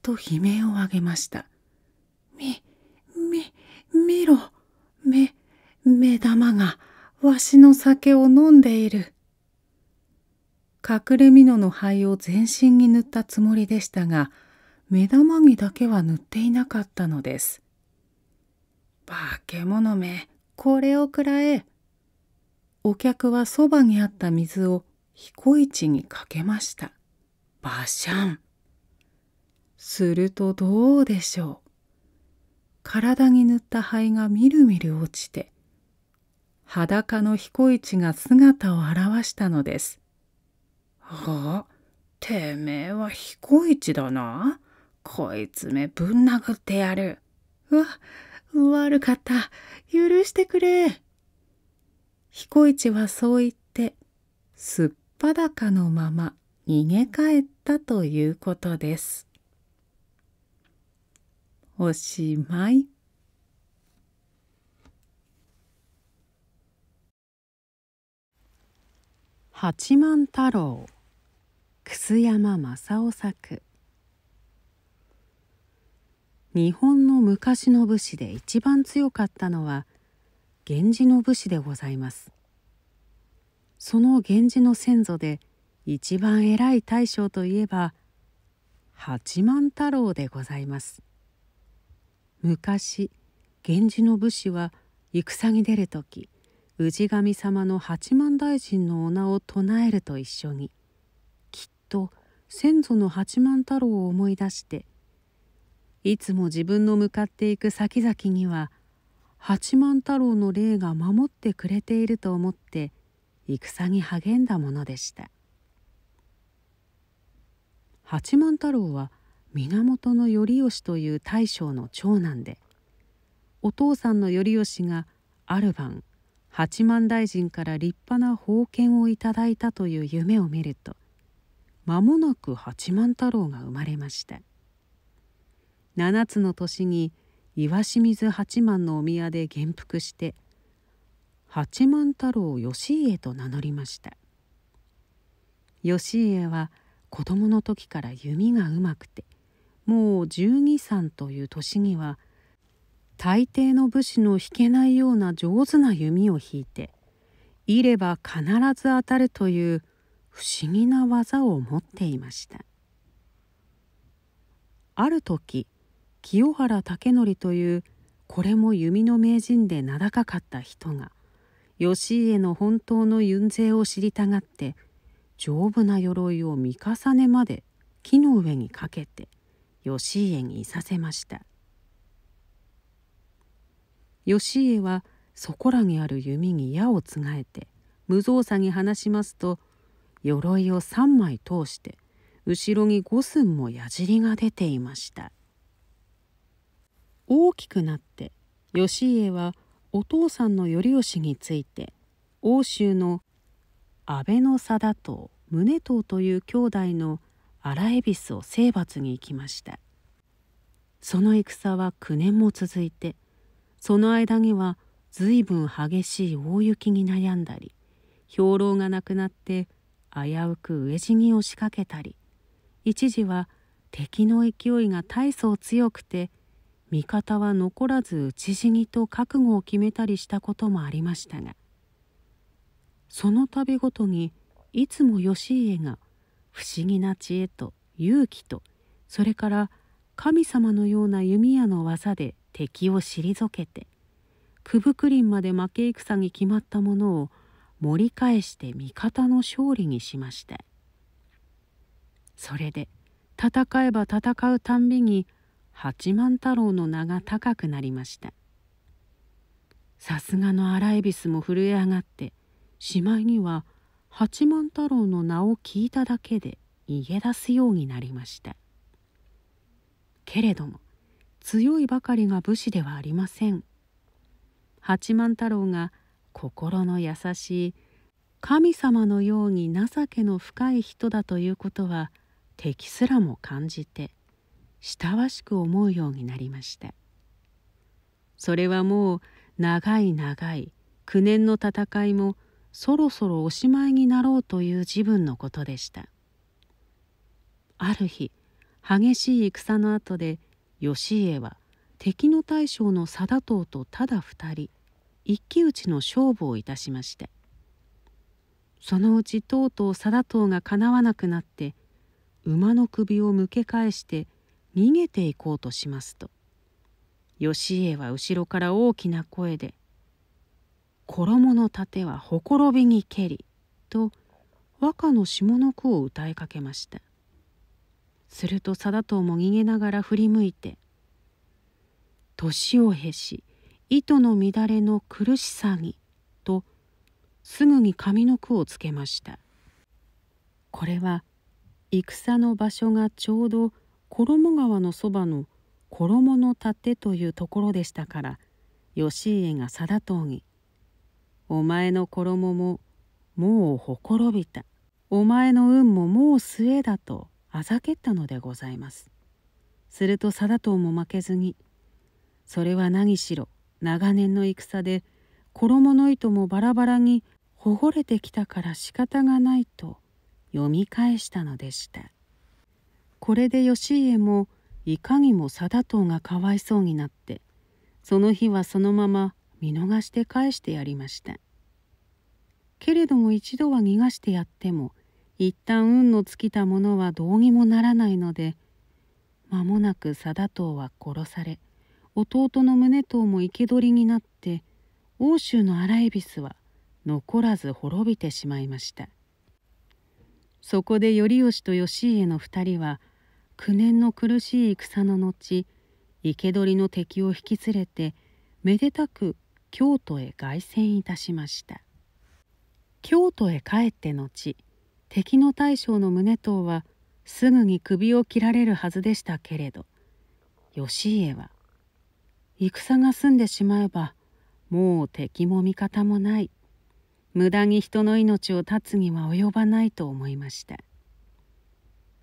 と悲鳴を上げました「みみ見ろ目目玉がわしの酒を飲んでいる」隠れみのの灰を全身に塗ったつもりでしたが目玉にだけは塗っていなかったのです化け物めこれをくらえ」お客はそばにあった水を彦市にかけましたバシャンするとどうでしょう体に塗った灰がみるみる落ちて裸の彦市が姿を現したのです。はあてめえは彦市だなこいつめぶん殴ってやる。うわ悪かった。許してくれ。彦一はそう言って、すっぱだかのまま逃げ帰ったということです。おしまい。八幡太郎楠山正夫作日本の昔の武士で一番強かったのは源氏の武士でございますその源氏の先祖で一番偉い大将といえば八幡太郎でございます昔源氏の武士は戦に出る時氏神様の八幡大臣のお名を唱えると一緒にきっと先祖の八幡太郎を思い出していつも自分の向かっていく先々には八幡太郎の霊が守ってくれていると思って戦に励んだものでした八幡太郎は源頼義という大将の長男でお父さんの頼義がある晩八幡大臣から立派な宝剣をいただいたという夢を見ると間もなく八幡太郎が生まれました。7つの年に岩清水八幡のお宮で元服して八幡太郎義家と名乗りました義家は子供の時から弓がうまくてもう十二三という年には大抵の武士の引けないような上手な弓を引いていれば必ず当たるという不思議な技を持っていましたある時清原武則というこれも弓の名人で名高かった人が義家の本当の遊勢を知りたがって丈夫な鎧を見重ねまで木の上にかけて義家にいさせました義家はそこらにある弓に矢をつがえて無造作に話しますと鎧を3枚通して後ろに5寸も矢尻が出ていました。大きくなって義家はお父さんの頼義について欧州の安倍の貞と宗藤という兄弟の荒恵比寿を征伐に行きましたその戦は9年も続いてその間には随分激しい大雪に悩んだり兵糧がなくなって危うく飢え死にを仕掛けたり一時は敵の勢いが大層強くて味方は残らず討ち死にと覚悟を決めたりしたこともありましたがその度ごとにいつも義家が不思議な知恵と勇気とそれから神様のような弓矢の技で敵を退けて九分九輪まで負け戦に決まったものを盛り返して味方の勝利にしましたそれで戦えば戦うたんびに八幡太郎の名が高くなりましたさすがのアラエビスも震え上がってしまいには八幡太郎の名を聞いただけで逃げ出すようになりましたけれども強いばかりが武士ではありません八幡太郎が心の優しい神様のように情けの深い人だということは敵すらも感じて親しく思うようになりましたそれはもう長い長い9年の戦いもそろそろおしまいになろうという自分のことでしたある日激しい戦の後で義家は敵の大将の貞藤とただ二人一騎打ちの勝負をいたしましたそのうちとうとう貞藤がかなわなくなって馬の首を向け返して逃げていこうとしますと義家は後ろから大きな声で「衣の盾はほころびに蹴り」と和歌の下の句を歌いかけましたすると貞藤も逃げながら振り向いて「年をへし糸の乱れの苦しさに」とすぐに紙の句をつけましたこれは戦の場所がちょうど「衣川のそばの衣の盾というところでしたから義家が貞藤に「お前の衣ももうほころびたお前の運ももう末だ」とあざけったのでございます。すると貞藤も負けずに「それは何しろ長年の戦で衣の糸もバラバラにほごれてきたから仕方がない」と読み返したのでした。これで義家もいかにも貞藤がかわいそうになってその日はそのまま見逃して返してやりましたけれども一度は逃がしてやっても一旦運の尽きたものはどうにもならないので間もなく貞藤は殺され弟の宗藤も生け捕りになって奥州の荒恵比寿は残らず滅びてしまいましたそこで頼義と義家の2人は9年の苦しい戦の後生け捕りの敵を引き連れてめでたく京都へ凱旋いたしました京都へ帰って後敵の大将の宗藤はすぐに首を切られるはずでしたけれど義家は戦が済んでしまえばもう敵も味方もない無駄に人の命を絶つには及ばないと思いました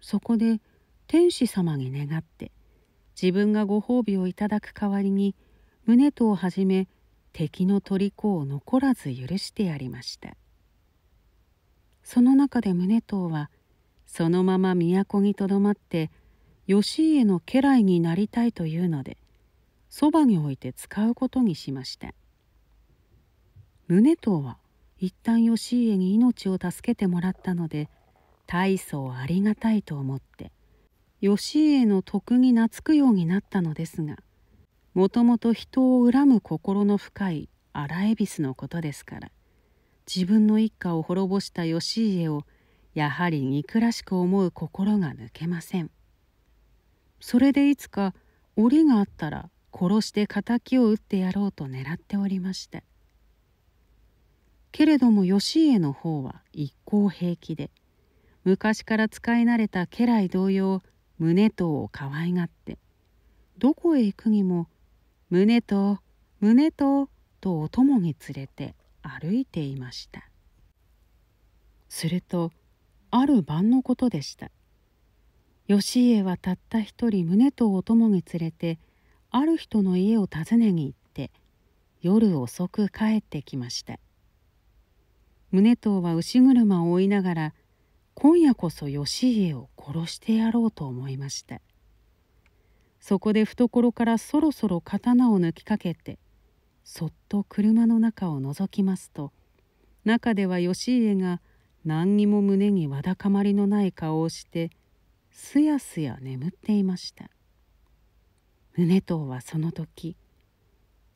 そこで天使様に願って自分がご褒美をいただく代わりに宗とをはじめ敵の虜を残らず許してやりましたその中で宗党はそのまま都にとどまって義家の家来になりたいというのでそばに置いて使うことにしました宗党は一旦義家に命を助けてもらったので大層ありがたいと思って義家の徳に懐くようになったのですがもともと人を恨む心の深い荒恵比寿のことですから自分の一家を滅ぼした義家をやはり憎らしく思う心が抜けませんそれでいつか檻があったら殺して敵を討ってやろうと狙っておりましたけれども義家の方は一向平気で昔から使い慣れた家来同様宗藤を可愛がってどこへ行くにも宗藤宗藤とお供に連れて歩いていましたするとある晩のことでした義家はたった一人宗藤を供に連れてある人の家を訪ねに行って夜遅く帰ってきました宗藤は牛車を追いながら今夜こそ義家を殺してやろうと思いましたそこで懐からそろそろ刀を抜きかけてそっと車の中を覗きますと中では義家が何にも胸にわだかまりのない顔をしてすやすや眠っていました宗藤はその時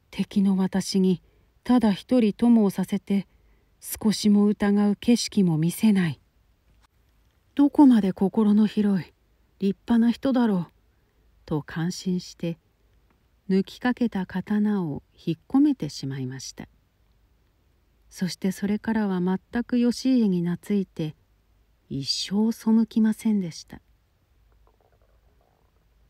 敵の私にただ一人友をさせて少しも疑う景色も見せないどこまで心の広い立派な人だろう」と感心して抜きかけた刀を引っ込めてしまいましたそしてそれからは全く義家に懐いて一生背きませんでした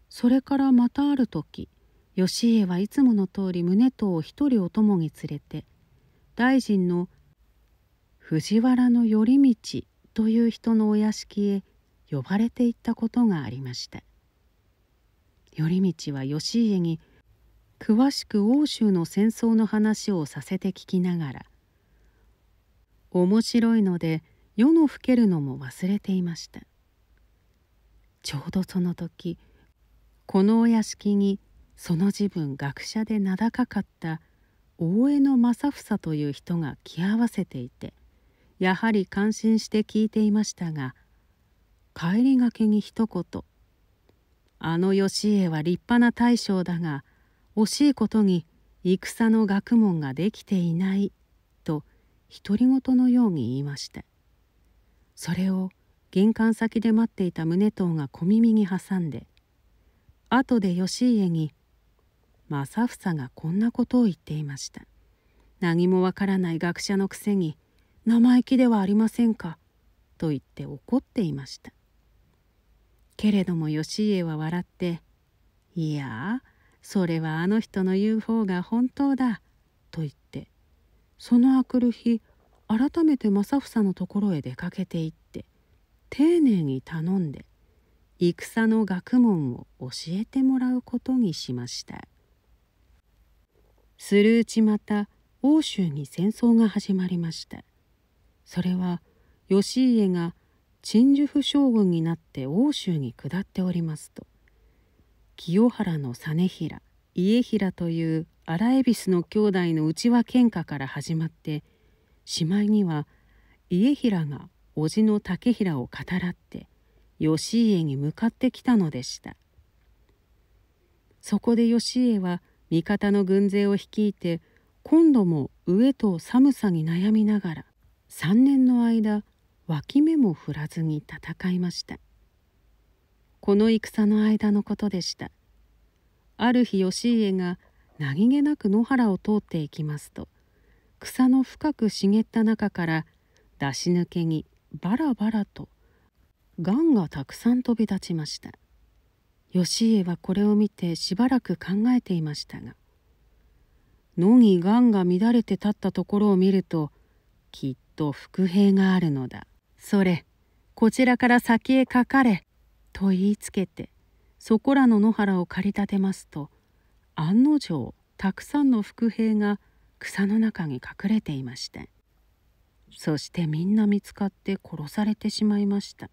それからまたある時義家はいつもの通り宗藤を一人お供に連れて大臣の藤原頼道という人のお屋敷へ呼ばれていったことがありました頼道は義家に詳しく欧州の戦争の話をさせて聞きながら面白いので夜の更けるのも忘れていましたちょうどその時このお屋敷にその自分学者で名高かった大江の正房という人が来合わせていてやはり感心して聞いていましたが帰りがけに一言「あの義家は立派な大将だが惜しいことに戦の学問ができていない」と独り言のように言いましたそれを玄関先で待っていた宗藤が小耳に挟んで後で義家に「正房がこんなことを言っていました」何もわからない学者のくせに生意気ではありませんか」と言って怒っていましたけれども義家は笑って「いやそれはあの人の言う方が本当だ」と言ってそのあくる日改めて正房のところへ出かけていって丁寧に頼んで戦の学問を教えてもらうことにしましたするうちまた欧州に戦争が始まりました。それは義家が陳寿府将軍になって奥州に下っておりますと清原の実平家平という荒恵比寿の兄弟の内輪喧嘩から始まってしまいには家平が叔父の竹平を語らって義家に向かってきたのでしたそこで義家は味方の軍勢を率いて今度も飢えと寒さに悩みながら3年の間脇目も振らずに戦いましたこの戦の間のことでしたある日義家が何気なく野原を通っていきますと草の深く茂った中から出し抜けにバラバラと癌がたくさん飛び立ちました義家はこれを見てしばらく考えていましたが野に癌が乱れて立ったところを見るときっと伏兵があるのだ。それこちらから先へかかれ」と言いつけてそこらの野原を駆り立てますと案の定たくさんの伏兵が草の中に隠れていましたそしてみんな見つかって殺されてしまいました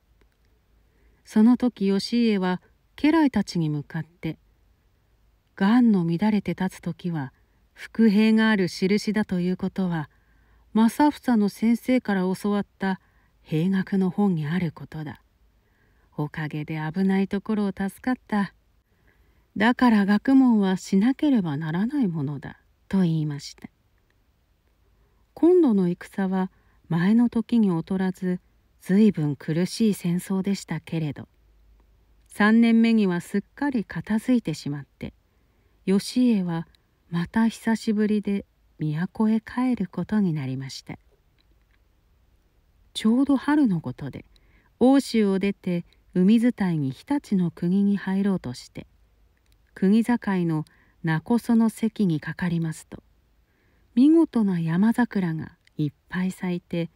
その時義家は家来たちに向かって「がんの乱れて立つ時は伏兵がある印だということは正房の先生から教わった兵学の本にあることだおかげで危ないところを助かっただから学問はしなければならないものだと言いました今度の戦は前の時に劣らず随分苦しい戦争でしたけれど3年目にはすっかり片付いてしまって義家はまた久しぶりで都へ帰ることになりましたちょうど春のことで欧州を出て海伝いに日立の国に入ろうとして国境の勿来の席にかかりますと見事な山桜がいっぱい咲いて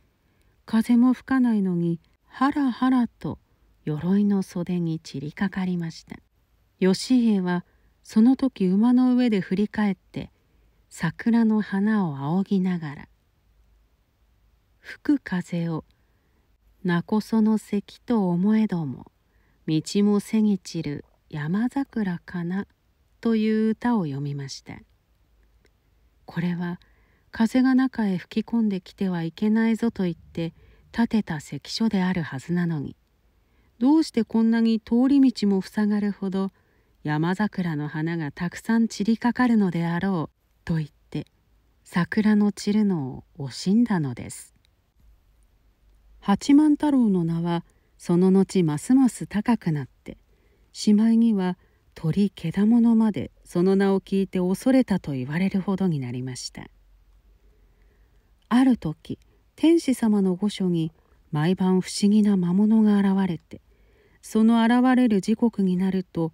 風も吹かないのにはらはらと鎧の袖に散りかかりました義家はその時馬の上で振り返って桜の花を仰ぎながら吹く風をなこその咳と思えども道もせぎ散る山桜かなという歌を読みましたこれは風が中へ吹き込んできてはいけないぞと言って建てた関所であるはずなのにどうしてこんなに通り道も塞がるほど山桜の花がたくさん散りかかるのであろうと言って桜の散るのを惜しんだのです八幡太郎の名はその後ますます高くなってしまいには鳥けだものまでその名を聞いて恐れたと言われるほどになりましたある時天使様の御所に毎晩不思議な魔物が現れてその現れる時刻になると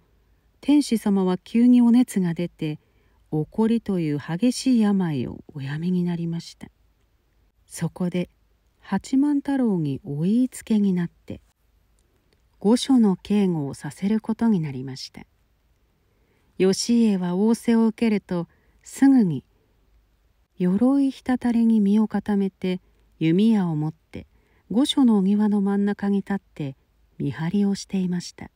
天使様は急にお熱が出て怒りという激しい病をおやめになりましたそこで八幡太郎に追いつけになって御所の警護をさせることになりました義家は仰せを受けるとすぐに鎧ひたたりに身を固めて弓矢を持って御所のお庭の真ん中に立って見張りをしていました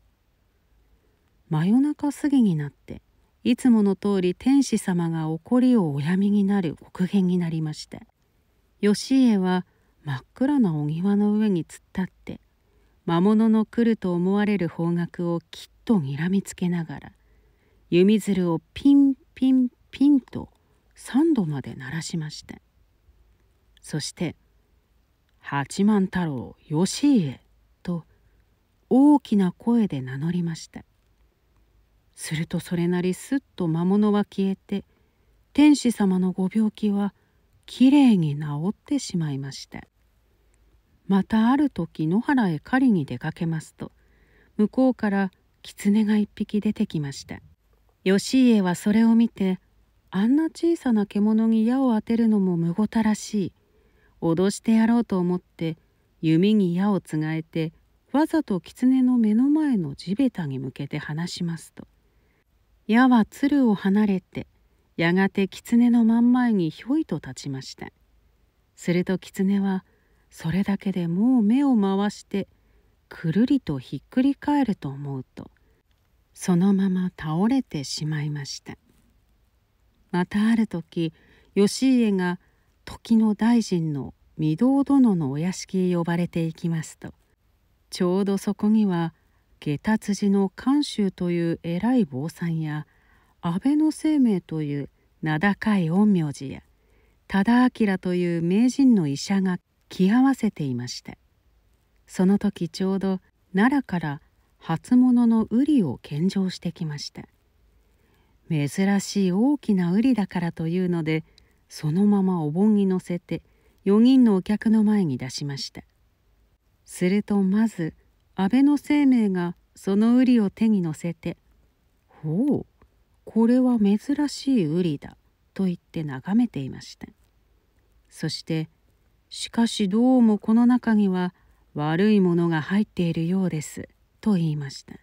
真夜中過ぎになっていつもの通り天使様が怒りをおやみになる極限になりました義家は真っ暗なお庭の上に突っ立って魔物の来ると思われる方角をきっとにらみつけながら弓鶴をピンピンピンと三度まで鳴らしましたそして「八幡太郎義家」と大きな声で名乗りましたするとそれなりすっと魔物は消えて天使様のご病気はきれいに治ってしまいましたまたある時野原へ狩りに出かけますと向こうから狐が一匹出てきました義家はそれを見てあんな小さな獣に矢を当てるのもむごたらしい脅してやろうと思って弓に矢をつがえてわざと狐の目の前の地べたに向けて話しますと矢は鶴を離れてやがて狐の真ん前にひょいと立ちましたすると狐はそれだけでもう目を回してくるりとひっくり返ると思うとそのまま倒れてしまいましたまたある時義家が時の大臣の御堂殿のお屋敷へ呼ばれていきますとちょうどそこには下達寺の観州という偉い坊さんや安倍の生命という名高い陰陽師や忠明という名人の医者が着合わせていましたその時ちょうど奈良から初物の瓜を献上してきました珍しい大きな瓜だからというのでそのままお盆に乗せて4人のお客の前に出しましたするとまず安倍の生命がその瓜を手に乗せて「ほうこれは珍しい瓜だ」と言って眺めていましたそして「しかしどうもこの中には悪いものが入っているようです」と言いました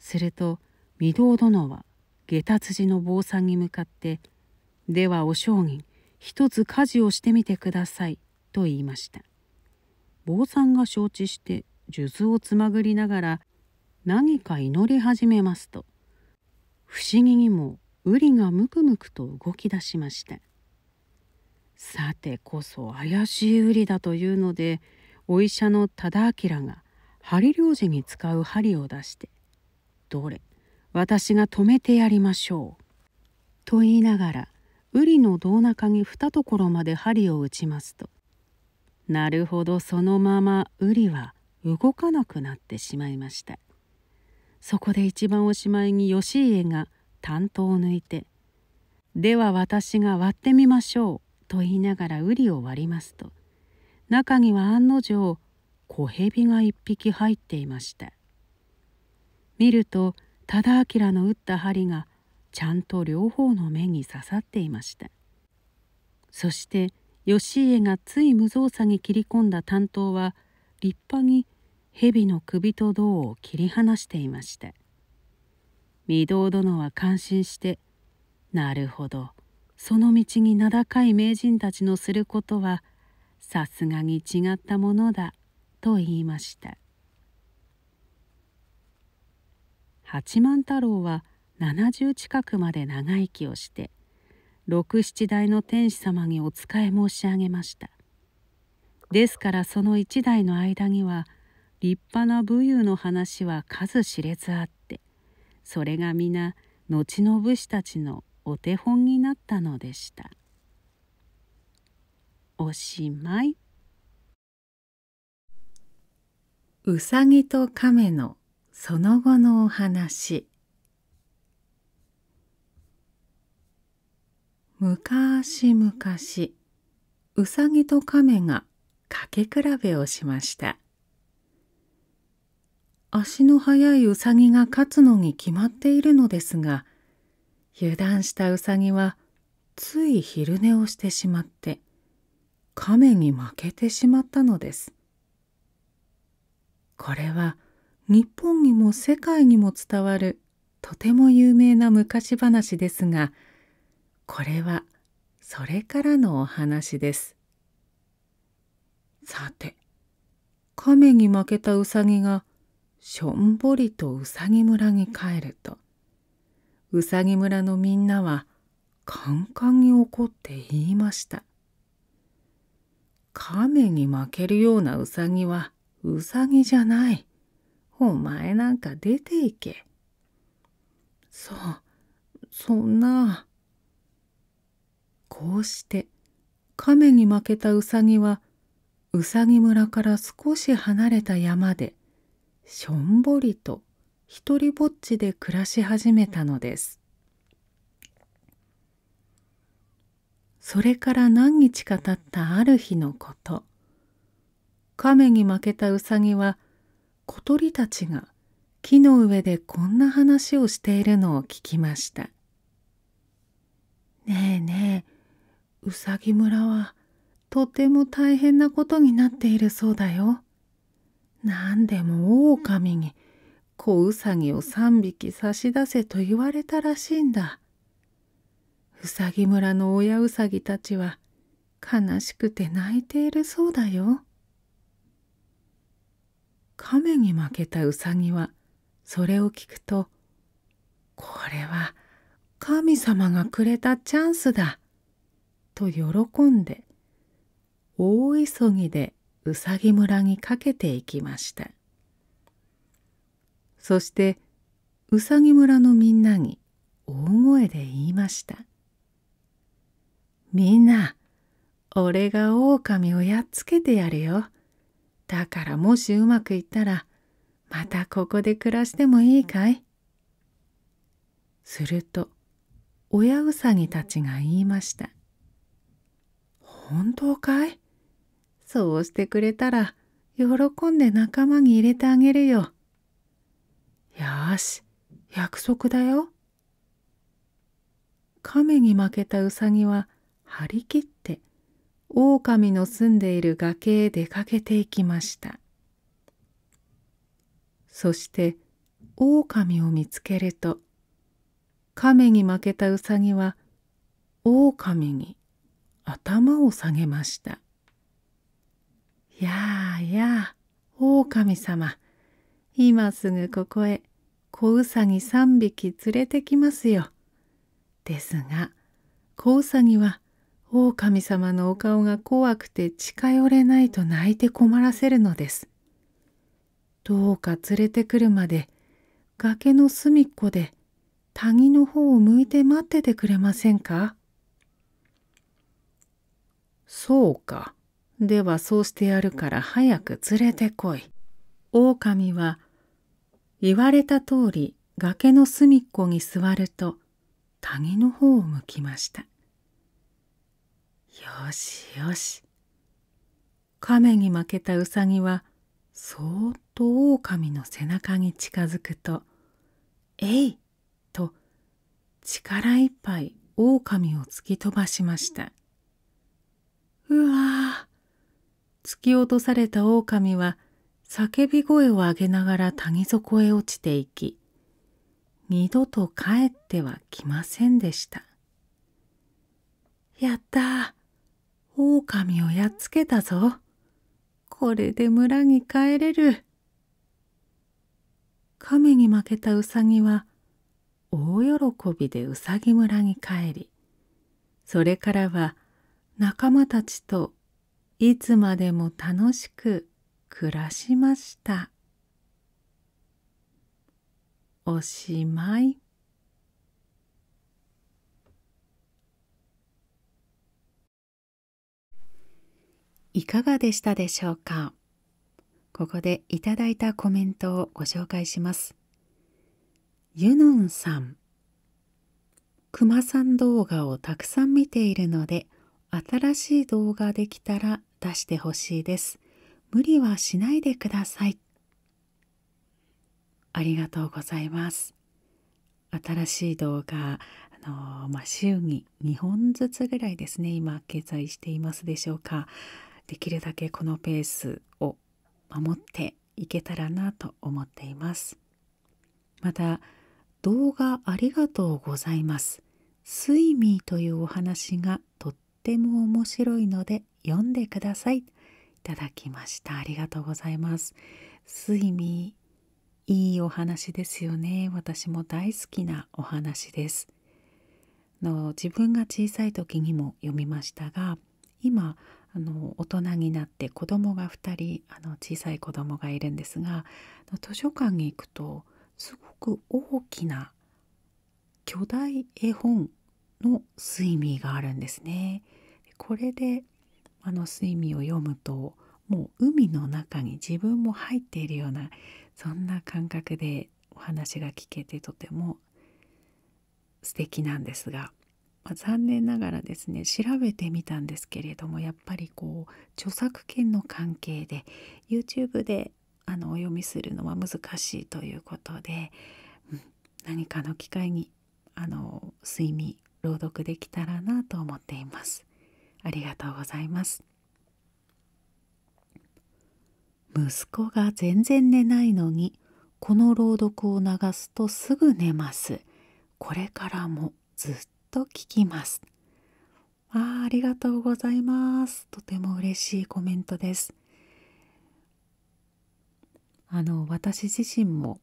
すると御堂殿は下駄辻の坊さんに向かって「ではお商人一つ家事をしてみてください」と言いました坊さんが承知して数珠をつまぐりながら何か祈り始めますと不思議にもウリがムクムクと動き出しましたさてこそ怪しいウリだというのでお医者の忠明が針領事に使う針を出して「どれ私が止めてやりましょう」と言いながらウリの胴中に二ところまで針を打ちますとなるほどそのままウリは動かなくなってしまいましたそこで一番おしまいに義家が担当を抜いて「では私が割ってみましょう」と言いながら瓜を割りますと中には案の定小蛇が一匹入っていました見ると忠明の打った針がちゃんと両方の目に刺さっていましたそして義家がつい無造作に切り込んだ担当は「立派に蛇の首と胴を切り離していました御堂殿は感心してなるほどその道に名高い名人たちのすることはさすがに違ったものだと言いました八幡太郎は70近くまで長生きをして六七代の天使様にお仕え申し上げましたですからその一代の間には立派な武勇の話は数知れずあってそれが皆後の武士たちのお手本になったのでしたおしまいうさぎと亀のその後のお話昔々うさぎと亀が掛け比べをしました足の速いうさぎが勝つのに決まっているのですが油断したうさぎはつい昼寝をしてしまって亀に負けてしまったのですこれは日本にも世界にも伝わるとても有名な昔話ですがこれはそれからのお話ですさて亀に負けたうさぎがしょんぼりとうさぎ村に帰るとうさぎ村のみんなはカンカンに怒って言いました亀に負けるようなうさぎはうさぎじゃないお前なんか出ていけそうそんなこうして亀に負けたうさぎはうさぎ村から少し離れた山でしょんぼりと一りぼっちで暮らし始めたのですそれから何日か経ったある日のこと亀に負けたうさぎは小鳥たちが木の上でこんな話をしているのを聞きました「ねえねえうさぎ村はとても大変なことになっているそうだよ。何でも狼に子ウサギを3匹差し出せと言われたらしいんだ。うさぎ村の親うさぎたちは悲しくて泣いているそうだよ。亀に負けたうさぎはそれを聞くと「これは神様がくれたチャンスだ」と喜んで大急ぎでうさぎ村にかけていきましたそしてうさぎ村のみんなに大声で言いました「みんな俺がオオカミをやっつけてやるよだからもしうまくいったらまたここで暮らしてもいいかい?」すると親うさぎたちが言いました「本当かいそうしてくれたら喜んで仲間に入れてあげるよ。よし、約束だよ。亀に負けたウサギは張り切って狼の住んでいる崖へ出かけていきましたそして狼を見つけると亀に負けたウサギは狼に頭を下げましたやあやあ、狼様。今すぐここへ子ウサギ3匹連れてきますよ。ですが、子ウサギは狼様のお顔が怖くて近寄れないと泣いて困らせるのです。どうか連れてくるまで崖の隅っこで谷の方を向いて待っててくれませんかそうか。ではそうしてやるから早く連れてこい。狼は言われた通り崖の隅っこに座ると谷の方を向きましたよしよし亀に負けたうさぎはそーっと狼の背中に近づくと「えい!」と力いっぱい狼を突き飛ばしましたうわ突き落とされた狼は叫び声を上げながら谷底へ落ちていき二度と帰ってはきませんでしたやった狼をやっつけたぞこれで村に帰れる亀に負けたうさぎは大喜びでうさぎ村に帰りそれからは仲間たちといつまでも楽しく暮らしましたおしまいいかがでしたでしょうかここでいただいたコメントをご紹介します。ユノンさん。クマさん動画をたくさん見ているので、新しい動画できたら出してほしいです。無理はしないでください。ありがとうございます。新しい動画、あのまあ、週に2本ずつぐらいですね、今掲載していますでしょうか。できるだけこのペースを守っていけたらなと思っています。また、動画ありがとうございます。スイミーというお話がとっても面白いので読んでください。いただきました。ありがとうございます。睡眠いいお話ですよね。私も大好きなお話です。の自分が小さい時にも読みましたが今あの大人になって子供が2人あの小さい子供がいるんですが図書館に行くとすごく大きな巨大絵本のスイミーがあるんですね。これであの睡眠を読むともう海の中に自分も入っているようなそんな感覚でお話が聞けてとても素敵なんですが、まあ、残念ながらですね調べてみたんですけれどもやっぱりこう著作権の関係で YouTube であのお読みするのは難しいということで、うん、何かの機会にあの睡眠朗読できたらなと思っています。ありがとうございます息子が全然寝ないのにこの朗読を流すとすぐ寝ますこれからもずっと聞きますあありがとうございますとても嬉しいコメントですあの私自身も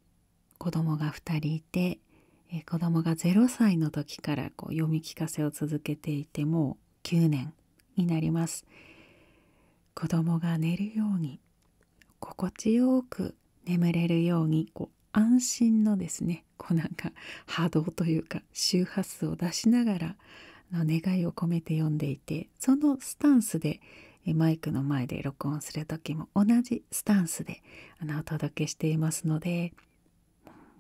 子供が2人いてえ子供が0歳の時からこう読み聞かせを続けていてもう9年になります子供が寝るように心地よく眠れるようにこう安心のですねこうなんか波動というか周波数を出しながらの願いを込めて読んでいてそのスタンスでマイクの前で録音する時も同じスタンスであのお届けしていますので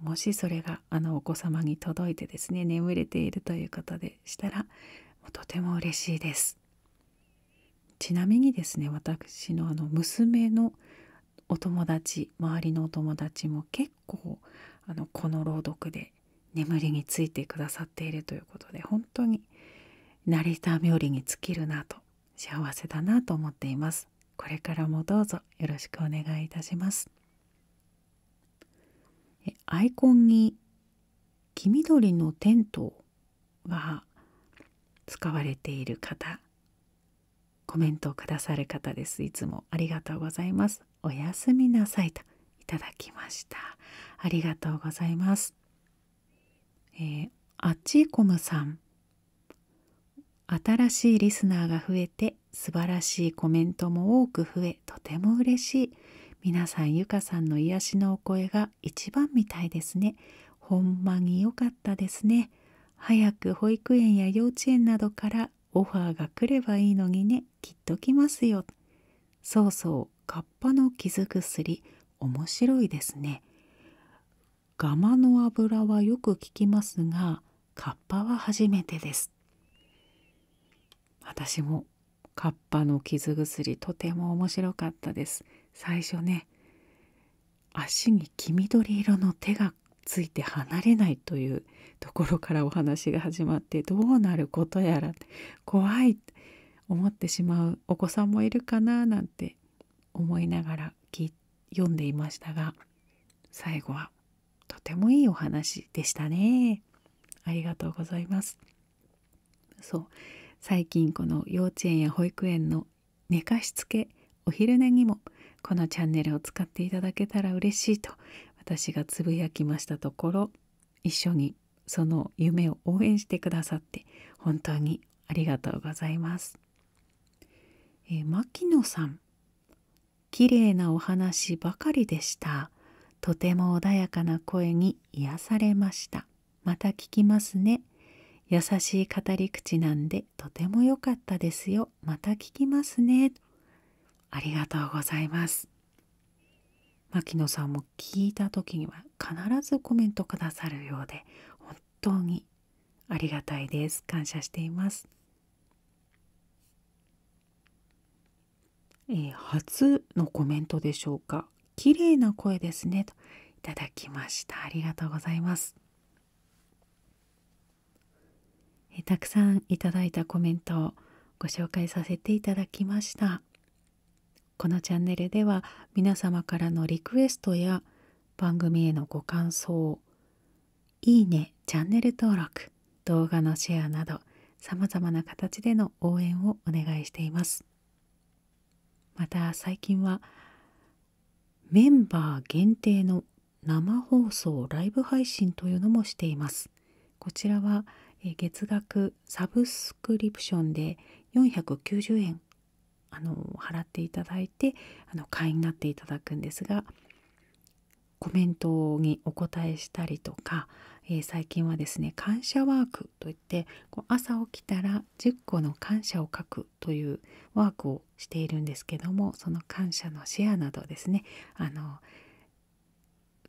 もしそれがあのお子様に届いてですね眠れているということでしたらとても嬉しいです。ちなみにですね私のあの娘のお友達周りのお友達も結構あのこの朗読で眠りについてくださっているということで本当に成田冥利に尽きるなと幸せだなと思っていますこれからもどうぞよろしくお願いいたしますアイコンに黄緑のテントが使われている方コメントをくださる方ですいつもありがとうございますおやすみなさいといただきましたありがとうございますえー、あちこむさん新しいリスナーが増えて素晴らしいコメントも多く増えとても嬉しい皆さんゆかさんの癒しのお声が一番みたいですねほんまに良かったですね早く保育園や幼稚園などからオファーが来ればいいのにねきっと来ますよそうそうカッパの傷薬面白いですねガマの油はよく効きますがカッパは初めてです私もカッパの傷薬とても面白かったです最初ね足に黄緑色の手がついて離れないというところからお話が始まってどうなることやら怖い思ってしまうお子さんもいるかななんて思いながら読んでいましたが最後はとてもいいお話でしたね。ありがとうございます。そう最近この幼稚園や保育園の寝かしつけお昼寝にもこのチャンネルを使っていただけたら嬉しいと私がつぶやきましたところ一緒にその夢を応援してくださって本当にありがとうございます。え牧野さん綺麗なお話ばかりでした。とても穏やかな声に癒されました。また聞きますね。優しい語り口なんでとても良かったですよ。また聞きますね。ありがとうございます。牧野さんも聞いた時には必ずコメントくださるようで本当にありがたいです感謝しています、えー、初のコメントでしょうか綺麗な声ですねといただきましたありがとうございます、えー、たくさんいただいたコメントをご紹介させていただきましたこのチャンネルでは皆様からのリクエストや番組へのご感想いいねチャンネル登録動画のシェアなどさまざまな形での応援をお願いしていますまた最近はメンバー限定の生放送ライブ配信というのもしていますこちらは月額サブスクリプションで490円あの払っていただいてあの会員になっていただくんですがコメントにお答えしたりとか、えー、最近はですね感謝ワークといってこう朝起きたら10個の感謝を書くというワークをしているんですけどもその感謝のシェアなどですねあの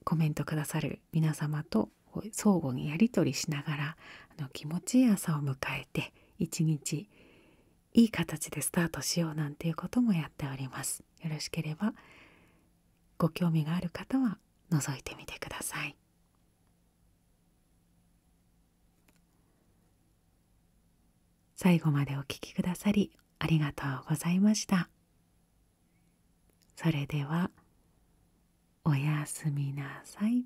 コメントくださる皆様と相互にやり取りしながらあの気持ちいい朝を迎えて一日いい形でスタートしようなんていうこともやっておりますよろしければご興味がある方は覗いてみてください最後までお聴きくださりありがとうございましたそれではおやすみなさい